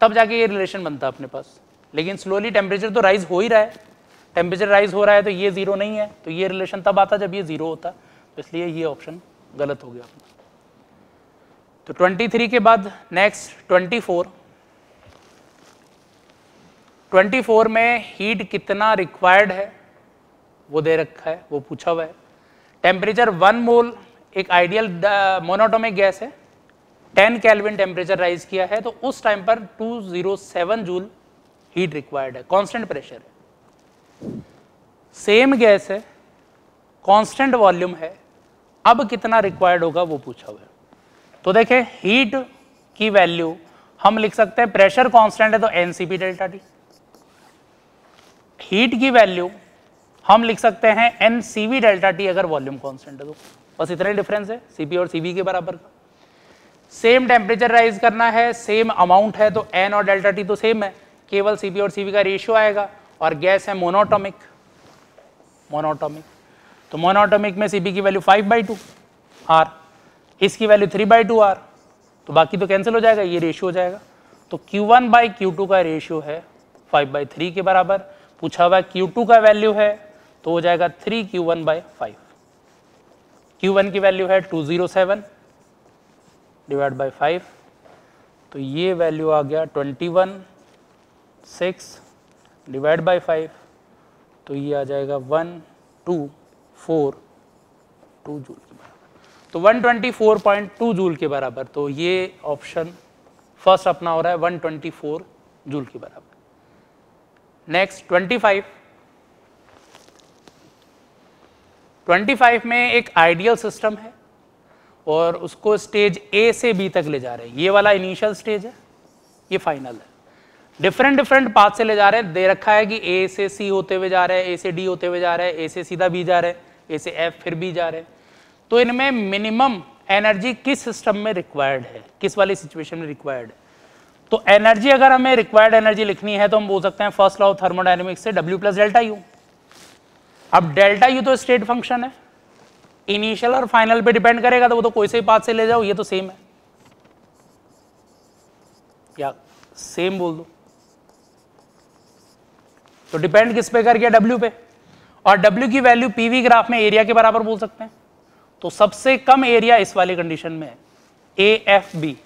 तब जाके ये रिलेशन बनता अपने पास लेकिन स्लोली टेम्परेचर तो राइज हो ही रहा है टेम्परेचर राइज हो रहा है तो ये जीरो नहीं है तो ये रिलेशन तब आता जब ये जीरो होता तो इसलिए ये ऑप्शन गलत हो गया अपना तो 23 के बाद नेक्स्ट 24 24 में हीट कितना रिक्वायर्ड है वो दे रखा है वो पूछा हुआ है टेम्परेचर वन मोल एक आइडियल मोनोटोमिक गैस है 10 कैलविन टेम्परेचर राइज किया है तो उस टाइम पर 207 जूल हीट रिक्वायर्ड है कांस्टेंट प्रेशर है सेम गैस है कांस्टेंट वॉल्यूम है अब कितना रिक्वायर्ड होगा वो पूछा हुआ है तो देखिए हीट की वैल्यू हम लिख सकते हैं प्रेशर कांस्टेंट है तो N C P delta T heat की वैल्यू हम लिख सकते हैं N C V delta T अगर वॉल्यूम कांस्टेंट है तो बस इतना ही डिफरेंस है सीपी और सीवी के बराबर का सेम टेम्परेचर राइज करना है सेम अमाउंट है तो एन और डेल्टा टी तो सेम है केवल सीपी और सीवी का रेशियो आएगा और गैस है मोनोटोमिक मोनोटॉमिक तो मोनोटोमिक में सीपी की value five by two R इसकी value three by two R तो बाकी तो कैंसिल हो जाएगा ये रेशियो हो जाएगा तो Q1 वन बाई क्यू का रेशियो है फाइव बाई थ्री के बराबर पूछा हुआ Q2 का वैल्यू है तो हो जाएगा three Q one by five Q की वैल्यू है two zero seven divide by five तो ये वैल्यू आ गया twenty one six divide by five तो ये आ जाएगा one two four two joule तो 124.2 जूल के बराबर तो ये ऑप्शन फर्स्ट अपना हो रहा है 124 जूल के बराबर नेक्स्ट 25 25 में एक आइडियल सिस्टम है और उसको स्टेज ए से बी तक ले जा रहे हैं ये वाला इनिशियल स्टेज है ये फाइनल है डिफरेंट डिफरेंट पाथ से ले जा रहे हैं दे रखा है कि ए से सी होते हुए जा रहे हैं ए से डी होते हुए जा रहे हैं ए से सीधा बी जा रहे हैं ए से एफ फिर बी जा रहे हैं तो इनमें मिनिमम एनर्जी किस सिस्टम में रिक्वायर्ड है किस वाली सिचुएशन में रिक्वायर्ड है तो एनर्जी अगर हमें रिक्वायर्ड एनर्जी लिखनी है तो हम बोल सकते हैं फर्स्ट लॉ ऑफ थर्मोडाइनमिक्स से W प्लस डेल्टा यू अब डेल्टा यू तो स्टेट फंक्शन है इनिशियल और फाइनल पे डिपेंड करेगा तो वो तो कोई से पाथ से ले जाओ ये तो सेम है या सेम बोल दो तो डिपेंड किस पे कर गया W पे और W की वैल्यू पीवी ग्राफ में एरिया के बराबर बोल सकते हैं तो सबसे कम एरिया इस वाली कंडीशन में है ए एफ बी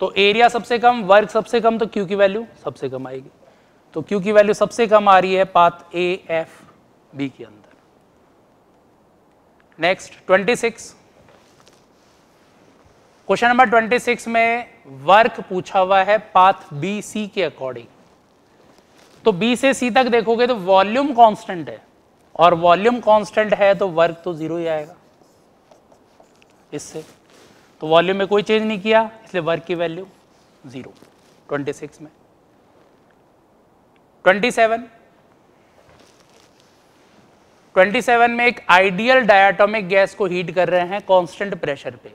तो एरिया सबसे कम वर्क सबसे कम तो क्यू की वैल्यू सबसे कम आएगी तो क्यू की वैल्यू सबसे कम आ रही है पात ए एफ बी के अंदर next twenty six question number twenty six में वर्क पूछा हुआ है पाथ बी सी के अकॉर्डिंग तो बी से सी तक देखोगे तो वॉल्यूम कांस्टेंट है और वॉल्यूम कांस्टेंट है तो वर्क तो जीरो ही आएगा इससे तो वॉल्यूम में कोई चेंज नहीं किया इसलिए वर्क की वैल्यू ज़ीरो ट्वेंटी सिक्स में ट्वेंटी सेवन ट्वेंटी सेवन में एक आइडियल डायाटोमिक गैस को हीट कर रहे हैं कांस्टेंट प्रेशर पे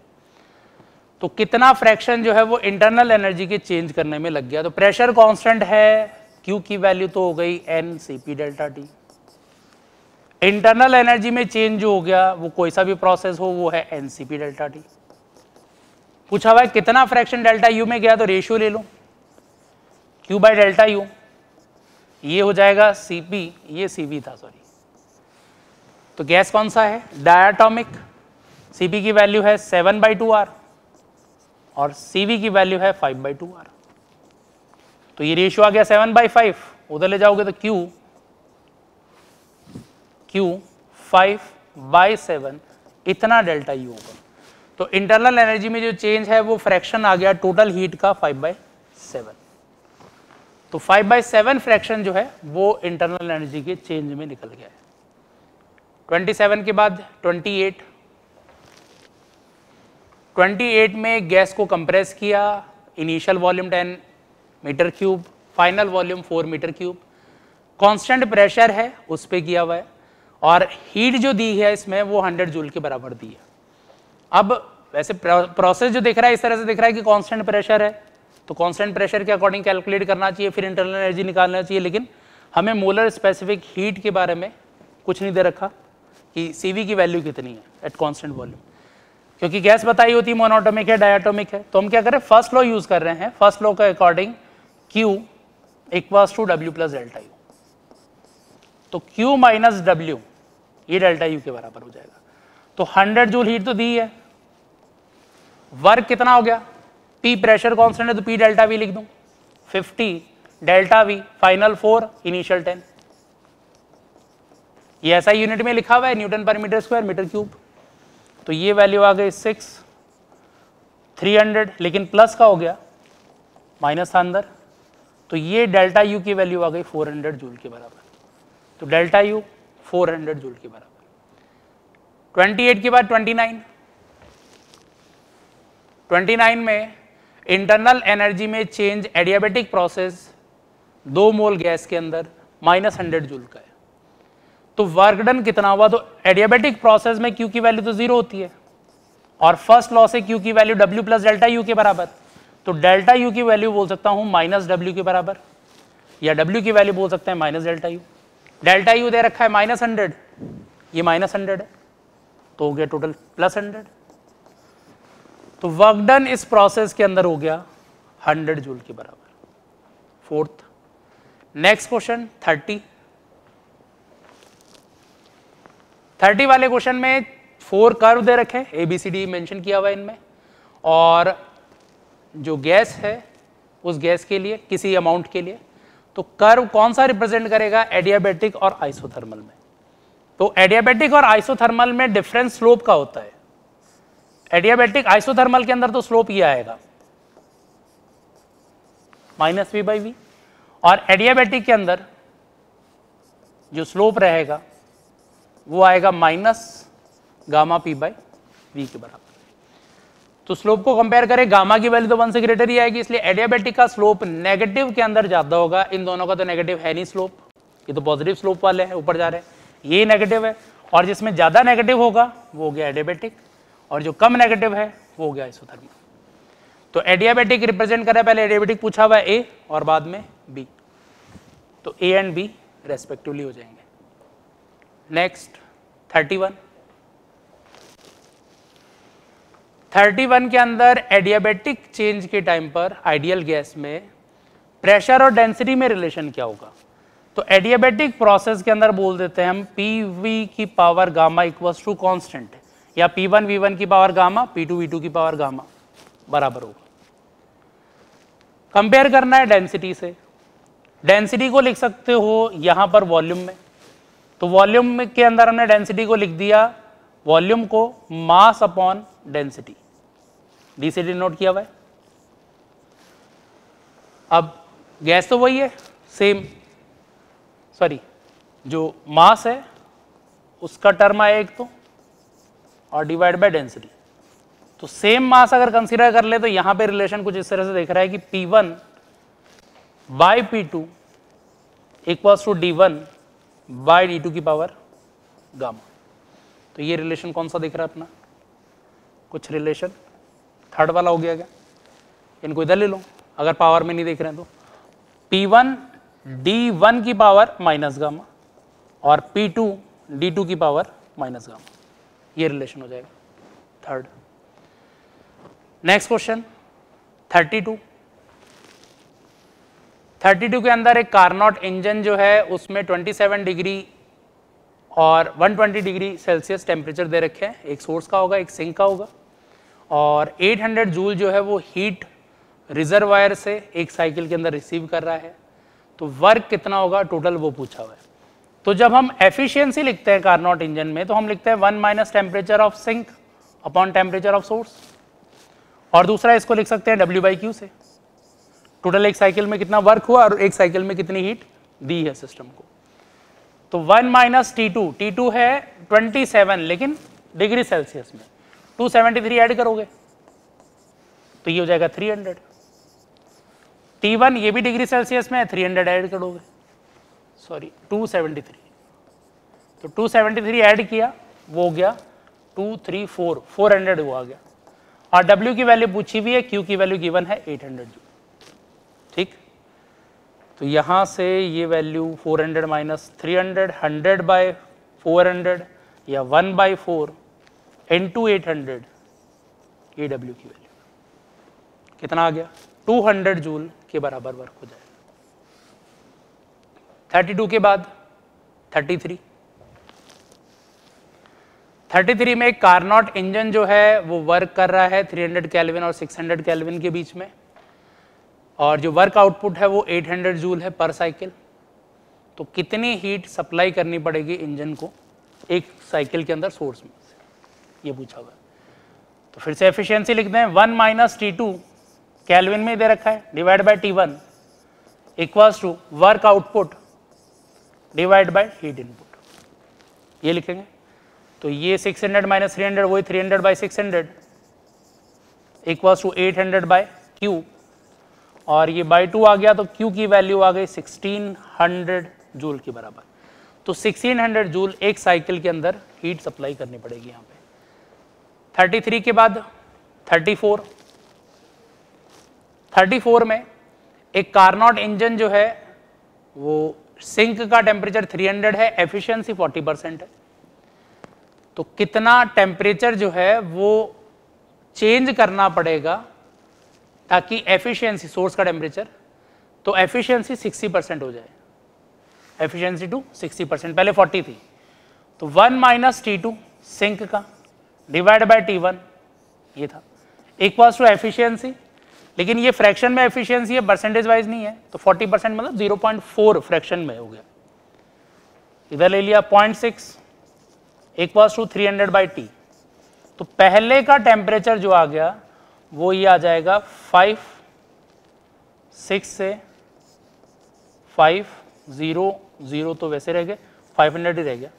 तो कितना फ्रैक्शन जो है वो इंटरनल एनर्जी के चेंज करने में लग गया तो प्रेशर कांस्टेंट है क्यू की वैल्यू तो हो गई N C P delta T internal energy में चेंज जो हो गया वो कोई सा भी प्रोसेस हो वो है एनसीपी डेल्टा टी पूछा भाई कितना फ्रैक्शन डेल्टा यू में गया तो रेशियो ले लो क्यू बाय डेल्टा यू ये हो जाएगा सीपी ये सीबी था सॉरी तो गैस कौन सा है डायाटॉमिक सीपी की वैल्यू है सेवन बाई टू आर और सीबी की वैल्यू है फाइव बाई टू आर तो ये रेशियो आ गया सेवन बाई फाइव उधर ले जाओगे तो Q Q five by seven इतना डेल्टा यू e होगा तो इंटरनल एनर्जी में जो चेंज है वो फ्रैक्शन आ गया टोटल हीट का फाइव बाई सेवन तो फाइव बाई सेवन फ्रैक्शन जो है वो इंटरनल एनर्जी के चेंज में निकल गया है ट्वेंटी सेवन के बाद ट्वेंटी एट ट्वेंटी एट में गैस को कंप्रेस किया initial volume ten meter cube final volume four meter cube constant pressure है उस पर किया हुआ है और हीट जो दी है इसमें वो 100 जूल के बराबर दी है अब वैसे प्रोसेस जो दिख रहा है इस तरह से दिख रहा है कि कांस्टेंट प्रेशर है तो कांस्टेंट प्रेशर के अकॉर्डिंग कैलकुलेट करना चाहिए फिर इंटरनल एनर्जी निकालना चाहिए लेकिन हमें मोलर स्पेसिफिक हीट के बारे में कुछ नहीं दे रखा कि सी की वैल्यू कितनी है एट कॉन्स्टेंट वॉल्यूम क्योंकि गैस बताई होती है मोनोटोमिक है डायाटोमिक है तो हम क्या करें फर्स्ट लॉ यूज़ कर रहे हैं फर्स्ट लॉ के according Q equals to W plus delta U तो क्यू माइनस डब्ल्यू ये डेल्टा यू के बराबर हो जाएगा तो हंड्रेड जूल हीट तो दी है वर्क कितना हो गया पी प्रेशर कॉन्स्टेंट है तो पी डेल्टा वी लिख दू fifty delta V final four initial ten ये ऐसा यूनिट में लिखा हुआ है न्यूटन पर मीटर स्क्वायर मीटर क्यूब तो ये वैल्यू आ गई सिक्स थ्री हंड्रेड लेकिन प्लस का हो गया माइनस था अंदर तो ये डेल्टा यू की वैल्यू आ गई फोर हंड्रेड जूल के बराबर तो delta U four hundred joule के बराबर ट्वेंटी एट के बाद ट्वेंटी नाइन ट्वेंटी नाइन में इंटरनल एनर्जी में चेंज एडियाबेटिक प्रोसेस दो मोल गैस के अंदर माइनस हंड्रेड जूल का है तो वर्क डन कितना हुआ तो एडियाबेटिक प्रोसेस में क्यू की वैल्यू तो जीरो होती है और फर्स्ट लॉ से क्यू की value W plus delta U के बराबर तो डेल्टा यू की वैल्यू बोल सकता हूं माइनस डब्ल्यू के बराबर या डब्ल्यू की वैल्यू बोल सकते हैं minus delta U delta U दे रखा है माइनस हंड्रेड ये माइनस हंड्रेड है तो हो गया टोटल प्लस हंड्रेड तो डन इस प्रोसेस के अंदर हो गया हंड्रेड जूल के बराबर fourth next question thirty thirty वाले क्वेश्चन में फोर कर्व दे रखे A B C D mention किया हुआ है इनमें और जो गैस है उस गैस के लिए किसी अमाउंट के लिए तो कर्व कौन सा रिप्रेजेंट करेगा एडियाबेटिक और आइसोथर्मल में तो एडियाबेटिक और आइसोथर्मल में डिफरेंस स्लोप का होता है एडियाबेटिक आइसोथर्मल के अंदर तो स्लोप ये आएगा माइनस वी बाई वी और एडियाबेटिक के अंदर जो स्लोप रहेगा वो आएगा minus gamma P by V के बराबर तो स्लोप को कंपेयर करें गामा की वैल्यू तो वन से ग्रेटर ही आएगी इसलिए एडियाबेटिक का स्लोप नेगेटिव के अंदर ज्यादा होगा इन दोनों का तो नेगेटिव है नहीं स्लोप ये तो पॉजिटिव स्लोप वाले हैं ऊपर जा रहे हैं ये नेगेटिव है और जिसमें ज़्यादा नेगेटिव होगा वो हो गया एडियाबेटिक और जो कम नेगेटिव है वो हो गया आइसोथर्मल तो एडियाबेटिक रिप्रेजेंट करा पहले एडियाबेटिक पूछा हुआ ए और बाद में बी तो ए एंड बी रेस्पेक्टिवली हो जाएंगे नेक्स्ट थर्टी वन 31 के अंदर एडियाबेटिक चेंज के टाइम पर आइडियल गैस में प्रेशर और डेंसिटी में रिलेशन क्या होगा तो एडियाबेटिक प्रोसेस के अंदर बोल देते हैं हम पी वी की power gamma equals to constant या पी वन वी वन की power gamma P two V two की पावर गामा बराबर होगा कंपेयर करना है डेंसिटी से डेंसिटी को लिख सकते हो यहाँ पर वॉल्यूम में तो वॉल्यूम के अंदर हमने डेंसिटी को लिख दिया वॉल्यूम को मास अपॉन डेंसिटी डी से डिनोट किया हुआ है अब गैस तो वही है सेम सॉरी जो मास है उसका टर्म आया एक तो और डिवाइड बाय डेंसिटी तो सेम मास अगर कंसीडर कर ले तो यहाँ पे रिलेशन कुछ इस तरह से देख रहा है कि P1 one by P two equals to D one by D two की पावर गामा तो ये रिलेशन कौन सा देख रहा है अपना कुछ रिलेशन थर्ड वाला हो गया क्या इनको इधर ले लो अगर पावर में नहीं देख रहे हैं तो पी वन डी वन की पावर माइनस गामा और पी टू डी टू की पावर माइनस गामा ये रिलेशन हो जाएगा थर्ड नेक्स्ट क्वेश्चन 32 32 के अंदर एक कारनॉट इंजन जो है उसमें 27 डिग्री और 120 डिग्री सेल्सियस टेम्परेचर दे रखे हैं एक सोर्स का होगा एक सिंक का होगा और 800 जूल जो है वो हीट रिजर्वायर से एक साइकिल के अंदर रिसीव कर रहा है तो वर्क कितना होगा टोटल वो पूछा हुआ है तो जब हम एफिशिएंसी लिखते हैं कारनॉट इंजन में तो हम लिखते हैं one minus temperature of sink upon temperature of source और दूसरा इसको लिख सकते हैं डब्ल्यू बाई क्यू से टोटल एक साइकिल में कितना वर्क हुआ और एक साइकिल में कितनी हीट दी है सिस्टम को तो one minus T two T two है ट्वेंटी सेवन लेकिन डिग्री सेल्सियस में टू सेवेंटी थ्री एड करोगे तो ये हो जाएगा थ्री हंड्रेड टी वन ये भी डिग्री सेल्सियस में है थ्री हंड्रेड एड करोगे सॉरी टू सेवेंटी थ्री तो टू सेवेंटी थ्री एड किया वो हो गया two three four four hundred वो आ गया और डब्ल्यू की वैल्यू पूछी हुई है क्यू की वैल्यू गिवन है एट हंड्रेड ठीक तो यहां से ये value four hundred minus three hundred hundred by four hundred या one by four N two eight hundred A W की वैल्यू कितना आ गया 200 जूल के बराबर वर्क हो जाएगा 32 के बाद 33 33 में कार्नॉट इंजन जो है वो वर्क कर रहा है 300 कैलविन और 600 कैलविन के बीच में और जो वर्क आउटपुट है वो 800 जूल है पर साइकिल तो कितनी हीट सप्लाई करनी पड़ेगी इंजन को एक साइकिल के अंदर सोर्स में ये पूछा हुआ तो फिर से एफिशिएंसी लिख दें one minus T two kelvin में दे रखा है divide by T one equals to work output divide by heat input ये लिखेंगे तो ये 600 हंड्रेड माइनस थ्री हंड्रेड वही three hundred by six hundred equals to eight hundred by Q और ये बाई टू आ गया तो क्यू की वैल्यू आ गई सिक्सटीन हंड्रेड जूल के बराबर तो 1600 जूल एक साइकिल के अंदर हीट सप्लाई करनी पड़ेगी यहाँ पे थर्टी थ्री के बाद थर्टी फोर थर्टी फोर में एक कारनॉट इंजन जो है वो सिंक का टेम्परेचर 300 है एफिशिएंसी 40 परसेंट है तो कितना टेम्परेचर जो है वो चेंज करना पड़ेगा ताकि एफिशिएंसी सोर्स का टेम्परेचर तो एफिशिएंसी 60 परसेंट हो जाए एफिशिएंसी टू 60 परसेंट पहले 40 थी तो 1 माइनस टी टू सिंक का डिवाइड बाय टी वन ये था पास टू एफिशियंसी लेकिन ये फ्रैक्शन में एफिशिएंसी है परसेंटेज वाइज नहीं है तो 40 परसेंट मतलब 0.4 फ्रैक्शन में हो गया इधर ले लिया 0.6 सिक्स पास two three hundred by T तो पहले का टेम्परेचर जो आ गया वो ये आ जाएगा फाइव सिक्स से फाइव ज़ीरो ज़ीरो तो वैसे रह गए फाइव हंड्रेड ही रह गया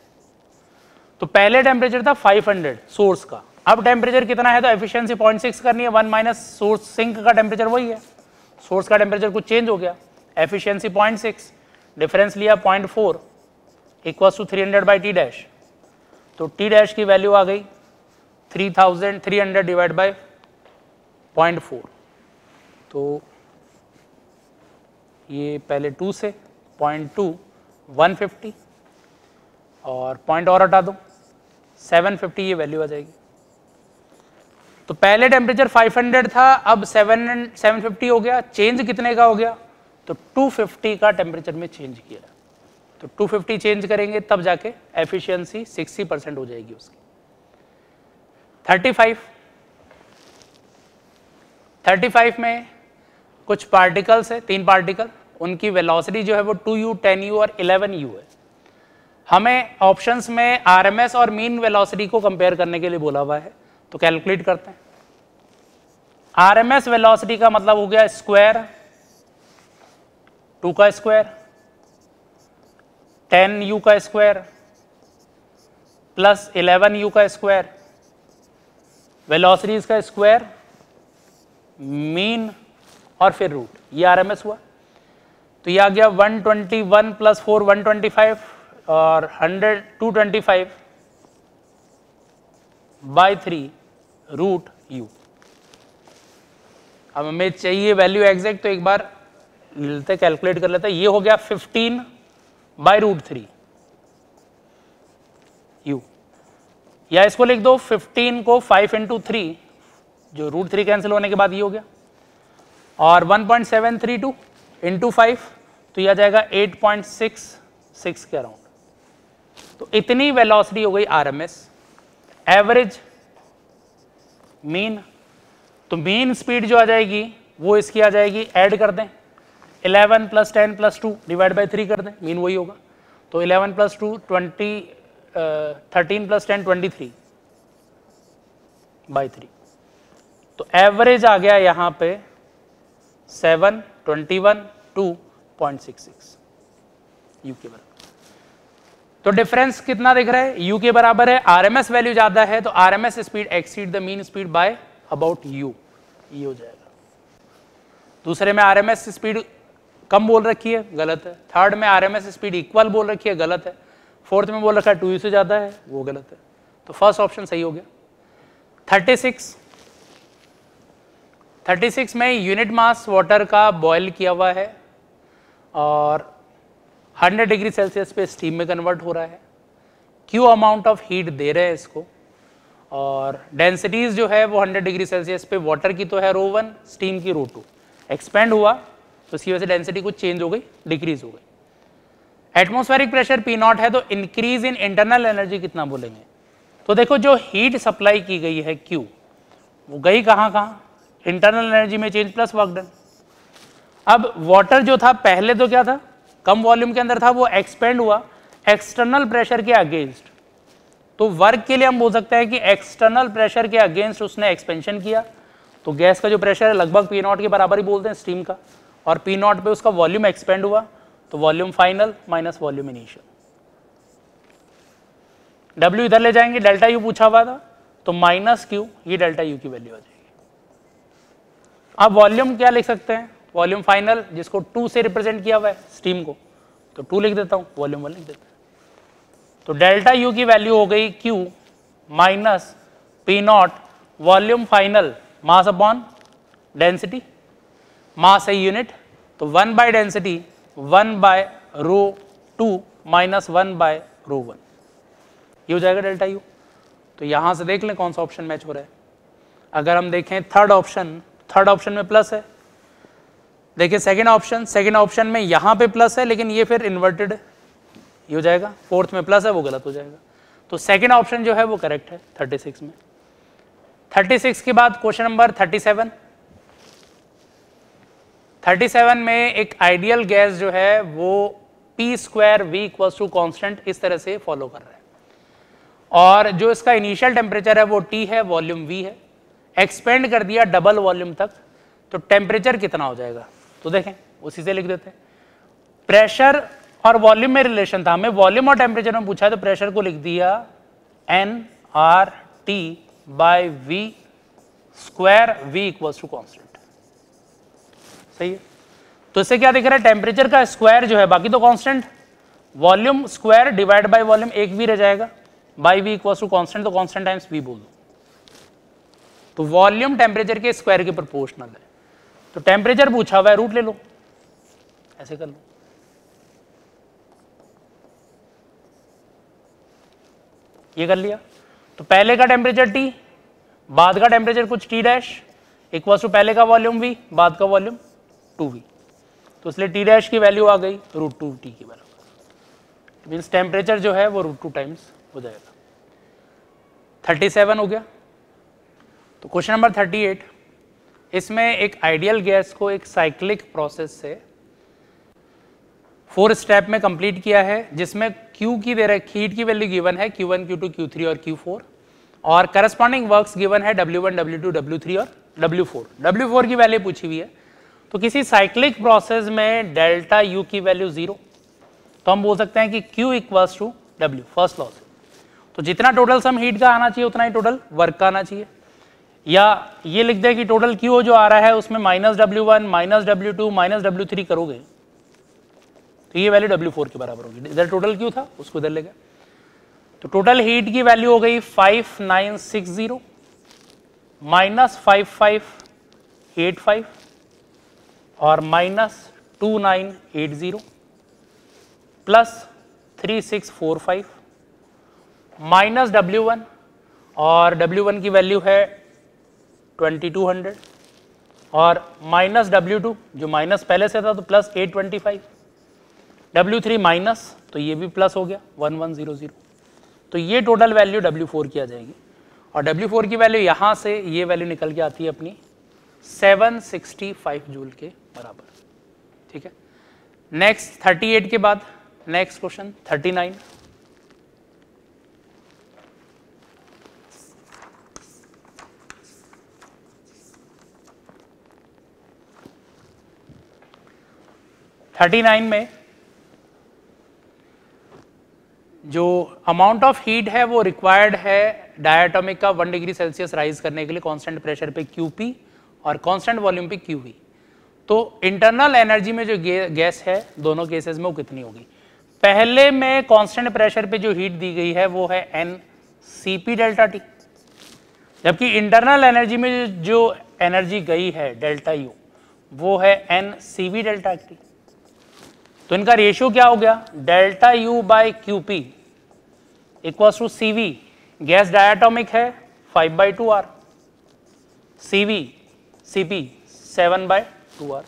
तो पहले टेम्परेचर था 500 सोर्स का अब टेम्परेचर कितना है तो एफिशिएंसी 0.6 करनी है वन माइनस सोर्स सिंक का टेम्परेचर वही है सोर्स का टेम्परेचर कुछ चेंज हो गया एफिशिएंसी 0.6 डिफरेंस लिया 0.4 four equal to three hundred by T dash तो टी डैश की वैल्यू आ गई three three thousand hundred divide by point four तो ये पहले टू से पॉइंट टू वन फिफ्टी और पॉइंट और हटा दो 750 ये वैल्यू आ जाएगी तो पहले टेम्परेचर 500 था अब 7 750 हो गया चेंज कितने का हो गया तो 250 का टेम्परेचर में चेंज किया तो 250 चेंज करेंगे तब जाके एफिशिएंसी 60 परसेंट हो जाएगी उसकी 35 35 में कुछ पार्टिकल्स है तीन पार्टिकल उनकी वेलोसिटी जो है वो 2u 10u और 11u है हमें ऑप्शंस में आरएमएस और मीन वेलोसिटी को कंपेयर करने के लिए बोला हुआ है तो कैलकुलेट करते हैं आरएमएस वेलोसिटी का मतलब हो गया स्क्वायर टू का स्क्वायर टेन यू का स्क्वायर प्लस इलेवन यू का स्क्वायर वेलोसिटीज का स्क्वायर मीन और फिर रूट ये आरएमएस हुआ तो ये आ गया 121 plus four one twenty five और 100 225 बाय थ्री रूट यू अब हमें चाहिए वैल्यू एग्जैक्ट तो एक बार लेते कैलकुलेट कर लेते ये हो गया 15 बाय रूट थ्री यू या इसको लिख दो 15 को 5 इंटू थ्री जो रूट थ्री कैंसिल होने के बाद ये हो गया और 1.732 point seven three two into five तो यह आ जाएगा 8.66 सिक्स कह रहा हूँ तो इतनी वेलोसिटी हो गई आरएमएस एवरेज मीन तो मीन स्पीड जो आ जाएगी वो इसकी आ जाएगी ऐड कर दें 11 plus ten plus two divide by three कर दें मीन वही होगा तो 11 plus two twenty thirteen plus ten twenty three by three तो एवरेज आ गया यहां पे seven twenty one two point six six U के बराबर तो डिफरेंस कितना दिख रहा है यू के बराबर है आरएमएस वैल्यू ज्यादा है तो RMS speed exceed the mean speed by about U ये हो जाएगा दूसरे में आरएमएस स्पीड कम बोल रखी है गलत है थर्ड में आरएमएस स्पीड इक्वल बोल रखी है गलत है फोर्थ में बोल रखा है टू यू से ज़्यादा है वो गलत है तो फर्स्ट ऑप्शन सही हो गया थर्टी सिक्स थर्टी सिक्स में यूनिट मास वाटर का बॉयल किया हुआ है और 100 डिग्री सेल्सियस पे स्टीम में कन्वर्ट हो रहा है क्यू अमाउंट ऑफ हीट दे रहे हैं इसको और डेंसिटीज जो है वो 100 डिग्री सेल्सियस पे वाटर की तो है रो वन स्टीम की रो टू एक्सपेंड हुआ तो इसकी वजह से डेंसिटी कुछ चेंज हो गई डिक्रीज हो गई एटमोस्फेरिक प्रेशर पी नॉट है तो इंक्रीज इन इंटरनल एनर्जी कितना बोलेंगे तो देखो जो हीट सप्लाई की गई है क्यू वो गई कहाँ कहाँ इंटरनल एनर्जी में चेंज प्लस वर्कडन अब वाटर जो था पहले तो क्या था कम वॉल्यूम के अंदर था वो एक्सपेंड हुआ एक्सटर्नल प्रेशर के अगेंस्ट तो वर्क के लिए हम बोल सकते हैं कि एक्सटर्नल प्रेशर के अगेंस्ट उसने एक्सपेंशन किया तो गैस का जो प्रेशर है लगभग पी नॉट के बराबर ही बोलते हैं स्टीम का और पी नॉट पे उसका वॉल्यूम एक्सपेंड हुआ तो volume final minus volume initial W इधर ले जाएंगे डेल्टा यू पूछा हुआ था तो माइनस क्यू ये डेल्टा यू की वैल्यू आ जाएगी अब वॉल्यूम क्या लिख सकते हैं वॉल्यूम फाइनल जिसको टू से रिप्रेजेंट किया हुआ है स्टीम को तो टू लिख देता हूँ वॉल्यूम वन लिख देता तो डेल्टा यू की वैल्यू हो गई Q minus P not volume final mass upon density mass है यूनिट तो one by density one by rho two minus one by rho one ये हो जाएगा डेल्टा यू तो यहाँ से देख लें कौन सा ऑप्शन मैच हो रहा है अगर हम देखें थर्ड ऑप्शन थर्ड ऑप्शन में प्लस है देखिए सेकेंड ऑप्शन सेकेंड ऑप्शन में यहाँ पे प्लस है लेकिन ये फिर इन्वर्टेड ये हो जाएगा फोर्थ में प्लस है वो गलत हो जाएगा तो सेकेंड ऑप्शन जो है वो करेक्ट है थर्टी सिक्स में थर्टी सिक्स के बाद question number thirty seven thirty seven में एक आइडियल गैस जो है वो P square V equal to constant इस तरह से फॉलो कर रहा है और जो इसका इनिशियल टेम्परेचर है वो टी है वॉल्यूम वी है एक्सपेंड कर दिया डबल वॉल्यूम तक तो टेम्परेचर कितना हो जाएगा तो देखें उसी से लिख देते प्रेशर और वॉल्यूम में रिलेशन था हमें वॉल्यूम और टेम्परेचर में पूछा तो प्रेशर को लिख दिया N R T by V square V equals to constant सही है तो इससे क्या दिख रहा है टेम्परेचर का स्क्वायर जो है बाकी तो constant volume square divide by volume एक वी रह जाएगा by V equals to constant तो कॉन्स्टेंट टाइम्स वी बोल दो तो वॉल्यूम टेम्परेचर के स्क्वायर के प्रपोर्शनल है तो टेम्परेचर पूछा हुआ है रूट ले लो ऐसे कर लो ये कर लिया तो पहले का टेम्परेचर टी बाद का टेम्परेचर कुछ टी डैश एक टू पहले का वॉल्यूम वी बाद का वॉल्यूम टू वी तो इसलिए टी डैश की वैल्यू आ गई रूट टू टी की वैल्यू मीन्स टेम्परेचर जो है वो रूट टू टाइम्स हो जाएगा थर्टी सेवन हो गया तो क्वेश्चन नंबर थर्टी एट इसमें एक आइडियल गैस को एक साइक्लिक प्रोसेस से फोर स्टेप में कंप्लीट किया है जिसमें Q की दे रखी हीट की वैल्यू गिवन है Q1, Q2, Q3 और Q4 और करस्पॉन्डिंग वर्क्स गिवन है W1, W2, W3 और W4. W4 की वैल्यू पूछी हुई है तो किसी साइक्लिक प्रोसेस में डेल्टा U की वैल्यू जीरो तो हम बोल सकते हैं कि Q equals to W first laws तो जितना टोटल सम हीट का आना चाहिए उतना ही टोटल वर्क का आना चाहिए या ये लिख दें कि टोटल क्यू जो आ रहा है उसमें minus W one minus W two minus W three करोगे तो ये वैल्यू डब्ल्यू फोर के बराबर होगी इधर टोटल क्यू था उसको इधर ले गए तो टोटल हीट की वैल्यू हो गई five nine six zero minus five five eight five और minus two nine eight zero plus three six four five minus W one और डब्ल्यू वन की वैल्यू है 2200 और माइनस W2 जो माइनस पहले से था तो प्लस 825 W3 माइनस तो ये भी प्लस हो गया 1100 तो ये टोटल वैल्यू W4 की आ जाएगी और W4 की वैल्यू यहाँ से ये वैल्यू निकल के आती है अपनी 765 जूल के बराबर ठीक है नेक्स्ट 38 के बाद नेक्स्ट क्वेश्चन 39 39 में जो अमाउंट ऑफ हीट है वो रिक्वायर्ड है डायटोमिक का वन डिग्री सेल्सियस राइज करने के लिए कांस्टेंट प्रेशर पे क्यू और कांस्टेंट वॉल्यूम पे क्यू तो इंटरनल एनर्जी में जो गैस है दोनों केसेस में वो कितनी होगी पहले में कांस्टेंट प्रेशर पे जो हीट दी गई है वो है N C P delta T जबकि इंटरनल एनर्जी में जो एनर्जी गई है डेल्टा यू वो है N C V delta T तो इनका रेशियो क्या हो गया delta U by Q P equal to C V gas diatomic है five by two R C V C P seven by two R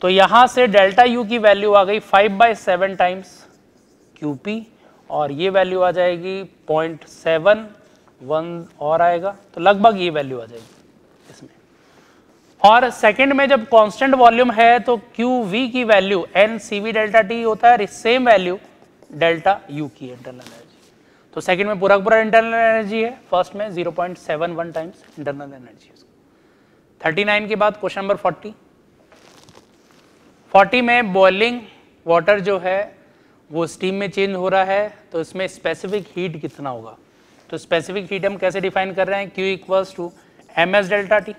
तो यहां से डेल्टा यू की वैल्यू आ गई five by seven times Q P और ये value आ जाएगी पॉइंट सेवन वन और आएगा तो लगभग ये वैल्यू आ जाएगी और सेकंड में जब कांस्टेंट वॉल्यूम है तो क्यू वी की value N C V delta T होता है सेम वैल्यू डेल्टा यू की इंटरनल एनर्जी तो सेकंड में पूरा पूरा इंटरनल एनर्जी है फर्स्ट में zero point seven one times internal energy thirty nine के बाद क्वेश्चन नंबर फोर्टी फोर्टी में बॉइलिंग वाटर जो है वो स्टीम में चेंज हो रहा है तो इसमें स्पेसिफिक हीट कितना होगा तो स्पेसिफिक हीट हम कैसे डिफाइन कर रहे हैं Q equals to M S delta T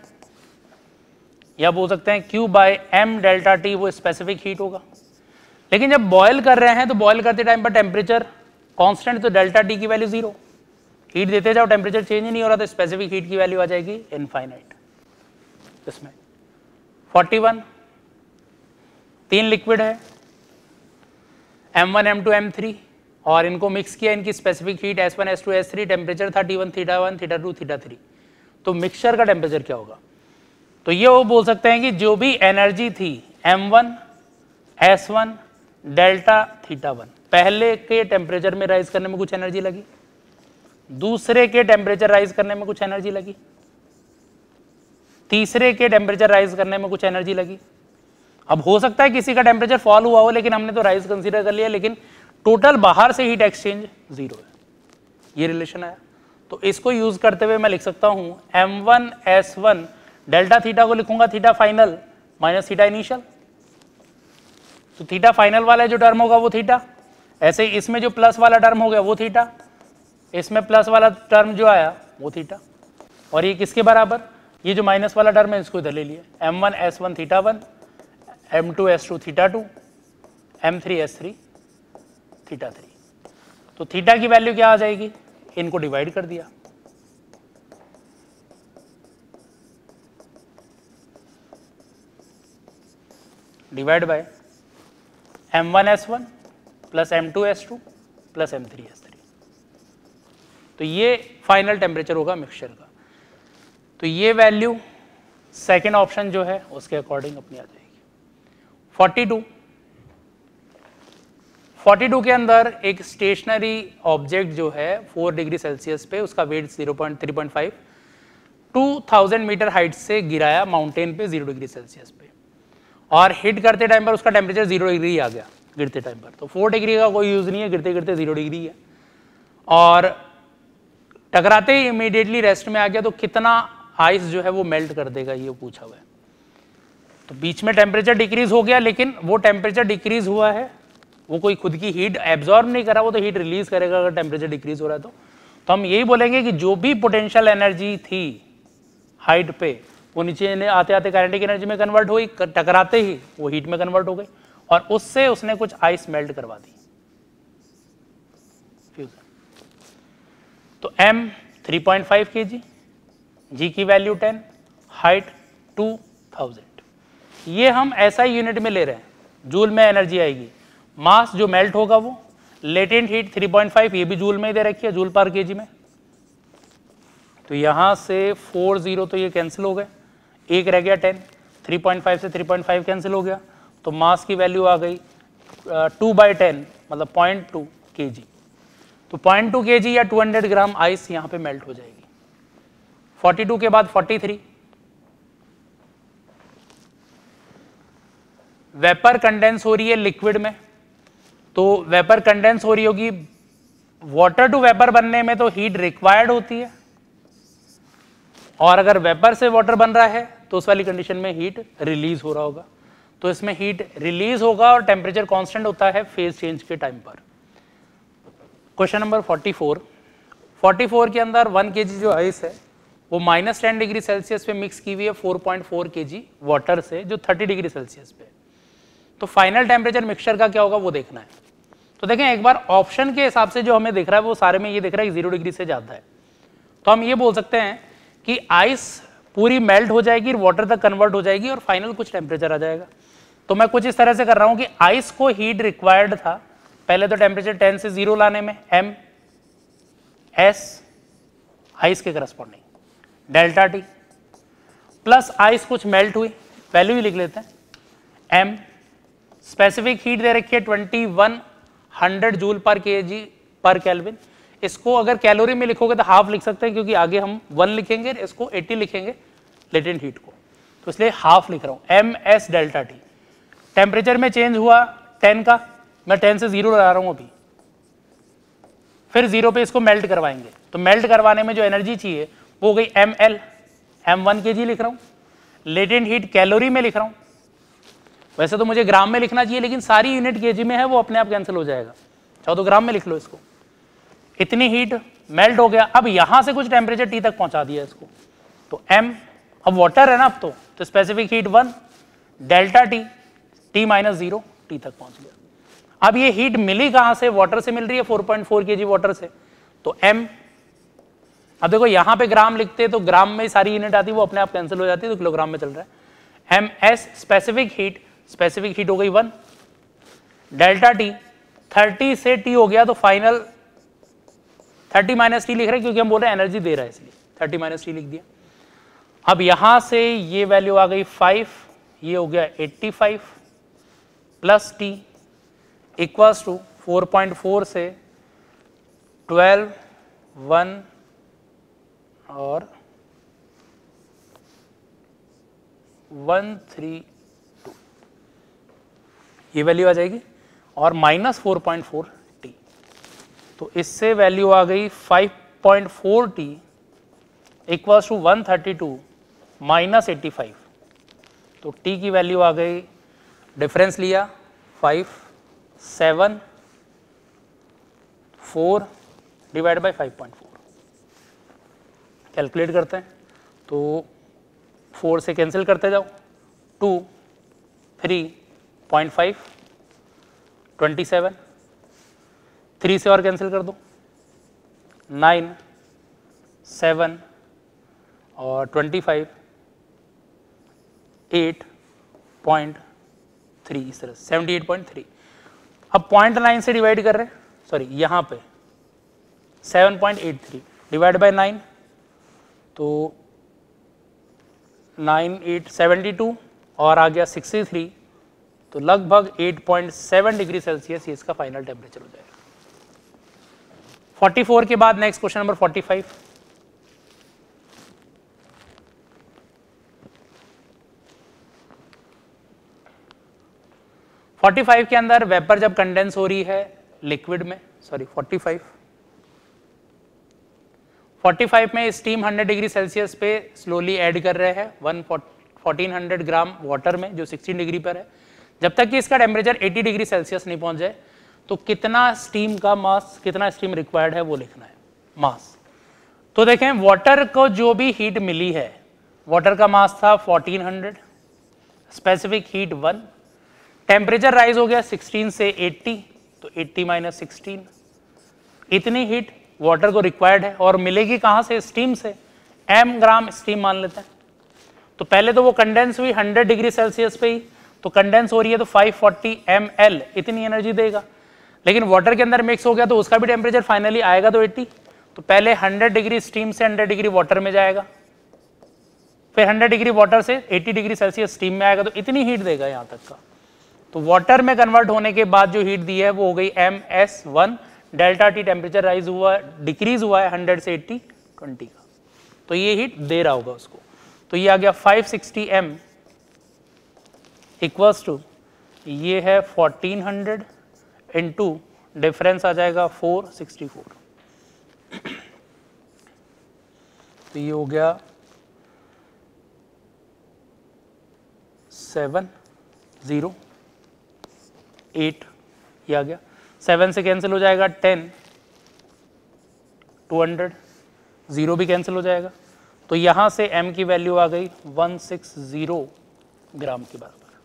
या बोल सकते हैं Q by M delta T वो स्पेसिफिक हीट होगा लेकिन जब बॉयल कर रहे हैं तो बॉयल करते टाइम पर टेम्परेचर कॉन्स्टेंट तो डेल्टा टी की वैल्यू जीरो हीट देते जाओ टेम्परेचर चेंज ही नहीं हो रहा तो स्पेसिफिक हीट की वैल्यू आ जाएगी इनफाइनाइट इसमें 41 तीन लिक्विड है M1, M2, M3 और इनको मिक्स किया इनकी specific heat S1, S2, S3 temperature 31, theta 1, theta 2, theta 3 तो मिक्सचर का टेम्परेचर क्या होगा तो ये वो बोल सकते हैं कि जो भी एनर्जी थी M one S one delta theta one पहले के टेम्परेचर में राइज करने में कुछ एनर्जी लगी दूसरे के टेम्परेचर राइज करने में कुछ एनर्जी लगी तीसरे के टेम्परेचर राइज करने में कुछ एनर्जी लगी अब हो सकता है किसी का टेम्परेचर फॉल हुआ हो लेकिन हमने तो राइज कंसीडर कर लिया लेकिन टोटल बाहर से हीट एक्सचेंज जीरो है ये रिलेशन आया तो इसको यूज करते हुए मैं लिख सकता हूं M one S one delta theta को लिखूंगा theta final minus theta initial तो थीटा फाइनल वाला जो टर्म होगा वो थीटा ऐसे इसमें जो प्लस वाला टर्म हो गया वो थीटा इसमें प्लस वाला टर्म जो आया वो थीटा और ये किसके बराबर ये जो माइनस वाला टर्म है इसको इधर ले लिया M one S one theta one M two S two theta two M three S three theta three तो थीटा की वैल्यू क्या आ जाएगी इनको डिवाइड कर दिया divide by M one S one plus M two S two plus M three S three तो ये फाइनल टेम्परेचर होगा मिक्सचर का तो ये वैल्यू सेकेंड ऑप्शन जो है उसके अकॉर्डिंग अपनी आ जाएगी फोर्टी टू फोर्टी टू के अंदर एक स्टेशनरी ऑब्जेक्ट जो है फोर डिग्री सेल्सियस पे उसका weight zero point three point five two thousand metre height से गिराया माउंटेन पे जीरो डिग्री सेल्सियस पे और हिट करते टाइम पर उसका टेम्परेचर जीरो डिग्री आ गया गिरते टाइम पर तो फोर डिग्री का कोई यूज़ नहीं है गिरते गिरते जीरो डिग्री है और टकराते ही इमीडिएटली रेस्ट में आ गया तो कितना आइस जो है वो मेल्ट कर देगा ये पूछा हुआ है तो बीच में टेम्परेचर डिक्रीज हो गया लेकिन वो टेम्परेचर डिक्रीज हुआ है वो कोई खुद की हीट एब्जॉर्ब नहीं करा वो तो हीट रिलीज करेगा अगर टेम्परेचर डिक्रीज हो रहा है तो तो हम यही बोलेंगे कि जो भी पोटेंशियल एनर्जी थी हाइट पे वो नीचे ने आते आते काइनेटिक एनर्जी में कन्वर्ट हुई टकराते ही वो हीट में कन्वर्ट हो गई और उससे उसने कुछ आइस मेल्ट करवा दी फ्यूजन तो एम 3.5 पॉइंट के जी की वैल्यू 10 हाइट 2000 ये हम ऐसा ही यूनिट में ले रहे हैं जूल में एनर्जी आएगी मास जो मेल्ट होगा वो लेटेंट हीट 3.5 ये भी जूल में ही दे रखी है जूल पर के में तो यहां से 40 तो ये कैंसिल हो गए एक रह गया टेन थ्री पॉइंट फाइव से थ्री पॉइंट फाइव कैंसिल हो गया तो मास की वैल्यू आ गई टू बाई टेन मतलब पॉइंट टू के जी तो पॉइंट टू के जी या टू हंड्रेड ग्राम आइस यहाँ पे मेल्ट हो जाएगी फोर्टी टू के बाद फोर्टी थ्री वेपर कंडेंस हो रही है लिक्विड में तो वेपर कंडेंस हो रही होगी वाटर टू वेपर बनने में तो हीट रिक्वायर्ड होती है और अगर वेपर से वाटर बन रहा है तो उस वाली कंडीशन में हीट रिलीज हो रहा होगा तो इसमें हीट रिलीज होगा और टेम्परेचर कॉन्स्टेंट होता है फेज चेंज के टाइम पर क्वेश्चन नंबर 44 44 के अंदर 1 के जो आइस है वो माइनस टेन डिग्री सेल्सियस पे मिक्स की हुई है 4.4 पॉइंट वाटर से जो 30 डिग्री सेल्सियस पे तो फाइनल टेम्परेचर मिक्सचर का क्या होगा वो देखना है तो देखें एक बार ऑप्शन के हिसाब से जो हमें दिख रहा है वो सारे में ये दिख रहा है जीरो डिग्री से ज़्यादा है तो हम ये बोल सकते हैं कि आइस पूरी मेल्ट हो जाएगी वाटर तक कन्वर्ट हो जाएगी और फाइनल कुछ टेम्परेचर आ जाएगा तो मैं कुछ इस तरह से कर रहा हूँ कि आइस को हीट रिक्वायर्ड था पहले तो टेम्परेचर टेन से जीरो लाने में एम एस आइस के corresponding delta T plus ice कुछ मेल्ट हुई वैल्यू ही लिख लेते हैं एम स्पेसिफिक हीट दे रखी है ट्वेंटी वन हंड्रेड जूल पर के जी पर कैलविन इसको अगर कैलोरी में लिखोगे तो हाफ लिख सकते हैं क्योंकि आगे हम वन लिखेंगे इसको एट्टी लिखेंगे लेटेंट हीट को तो इसलिए हाफ लिख रहा हूँ M S delta T temperature में चेंज हुआ टेन का मैं टेन से जीरो लगा रहा हूँ अभी फिर जीरो पे इसको मेल्ट करवाएंगे तो मेल्ट करवाने में जो एनर्जी चाहिए वो हो गई एम एल एम वन के जी लिख रहा हूँ लेटेंट हीट कैलोरी में लिख रहा हूँ वैसे तो मुझे ग्राम में लिखना चाहिए लेकिन सारी यूनिट के जी में है वो अपने आप कैंसिल हो जाएगा चाहो तो ग्राम में लिख लो इसको इतनी हीट मेल्ट हो गया अब यहाँ से कुछ टेम्परेचर टी तक पहुँचा दिया इसको तो एम अब वाटर है ना अब तो तो specific heat one delta T T minus zero T तक पहुंच गया अब ये हीट मिली कहां से वाटर से मिल रही है 4.4 पॉइंट केजी वाटर से तो एम अब देखो यहां पे ग्राम लिखते हैं तो ग्राम में सारी यूनिट आती है वो अपने आप कैंसिल हो जाती है तो किलोग्राम में चल रहा है M S specific heat specific heat हो गई वन डेल्टा टी थर्टी से टी हो गया तो फाइनल थर्टी माइनस टी लिख रहे क्योंकि हम बोल रहे हैं एनर्जी दे रहा है इसलिए थर्टी माइनस टी लिख दिया अब यहां से ये वैल्यू आ गई फाइव ये हो गया eighty five plus T equals to four point four से ट्वेल्व वन और वन थ्री टू ये वैल्यू आ जाएगी और minus four point four T तो इससे वैल्यू आ गई five point four T equals to one thirty two minus eighty five तो t की वैल्यू आ गई डिफरेंस लिया five seven four divide by five point four calculate करते हैं तो फोर से कैंसिल करते जाओ two three point five twenty seven three से और कैंसिल कर दो नाइन सेवन और twenty five eight point three इस तरह अब पॉइंट नाइन से डिवाइड कर रहे सॉरी यहां पे seven point eight three divide by nine तो नाइन एट सेवेंटी टू और आ गया सिक्सटी थ्री तो लगभग 8.7 डिग्री सेल्सियस ये इसका फाइनल टेम्परेचर हो जाएगा 44 के बाद नेक्स्ट क्वेश्चन नंबर 45 45 के अंदर वेपर जब कंडेंस हो रही है लिक्विड में सॉरी 45 45 में स्टीम 100 डिग्री सेल्सियस पे स्लोली ऐड कर रहे हैं 1400 ग्राम वाटर में जो 16 डिग्री पर है जब तक कि इसका टेम्परेचर 80 डिग्री सेल्सियस नहीं पहुंच जाए तो कितना स्टीम का मास कितना स्टीम रिक्वायर्ड है वो लिखना है मास तो देखें वाटर को जो भी हीट मिली है वाटर का मास था 1400 specific heat one temperature rise हो गया 16 से 80 तो 80 माइनस सिक्सटीन इतनी हीट वाटर को रिक्वायर्ड है और मिलेगी कहाँ से स्टीम से एम ग्राम स्टीम मान लेते हैं तो पहले तो वो कंडेंस हुई 100 डिग्री सेल्सियस पे ही तो कंडेंस हो रही है तो 540 फोर्टी एम इतनी एनर्जी देगा लेकिन वाटर के अंदर मिक्स हो गया तो उसका भी टेम्परेचर फाइनली आएगा तो 80 तो पहले 100 डिग्री स्टीम से 100 डिग्री वाटर में जाएगा फिर 100 डिग्री वाटर से 80 डिग्री सेल्सियस स्टीम में आएगा तो इतनी हीट देगा यहाँ तक का तो वाटर में कन्वर्ट होने के बाद जो हीट दी है वो हो गई M S one delta T temperature rise हुआ डिक्रीज हुआ है हंड्रेड से एट्टी ट्वेंटी का तो ये हीट दे रहा होगा उसको तो ये आ गया five sixty M equals to ये है fourteen hundred into difference आ जाएगा फोर सिक्सटी फोर तो ये हो गया सेवन ज़ीरो एट ये आ गया सेवन से कैंसिल हो जाएगा टेन टू हंड्रेड ज़ीरो भी कैंसिल हो जाएगा तो यहाँ से m की वैल्यू आ गई 160 ग्राम के बराबर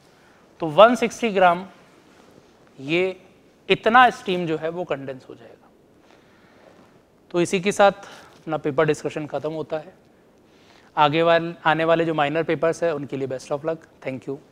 तो 160 ग्राम ये इतना स्टीम जो है वो कंडेंस हो जाएगा तो इसी के साथ अपना पेपर डिस्कशन ख़त्म होता है आगे वाले आने वाले जो माइनर पेपर्स हैं उनके लिए best of luck thank you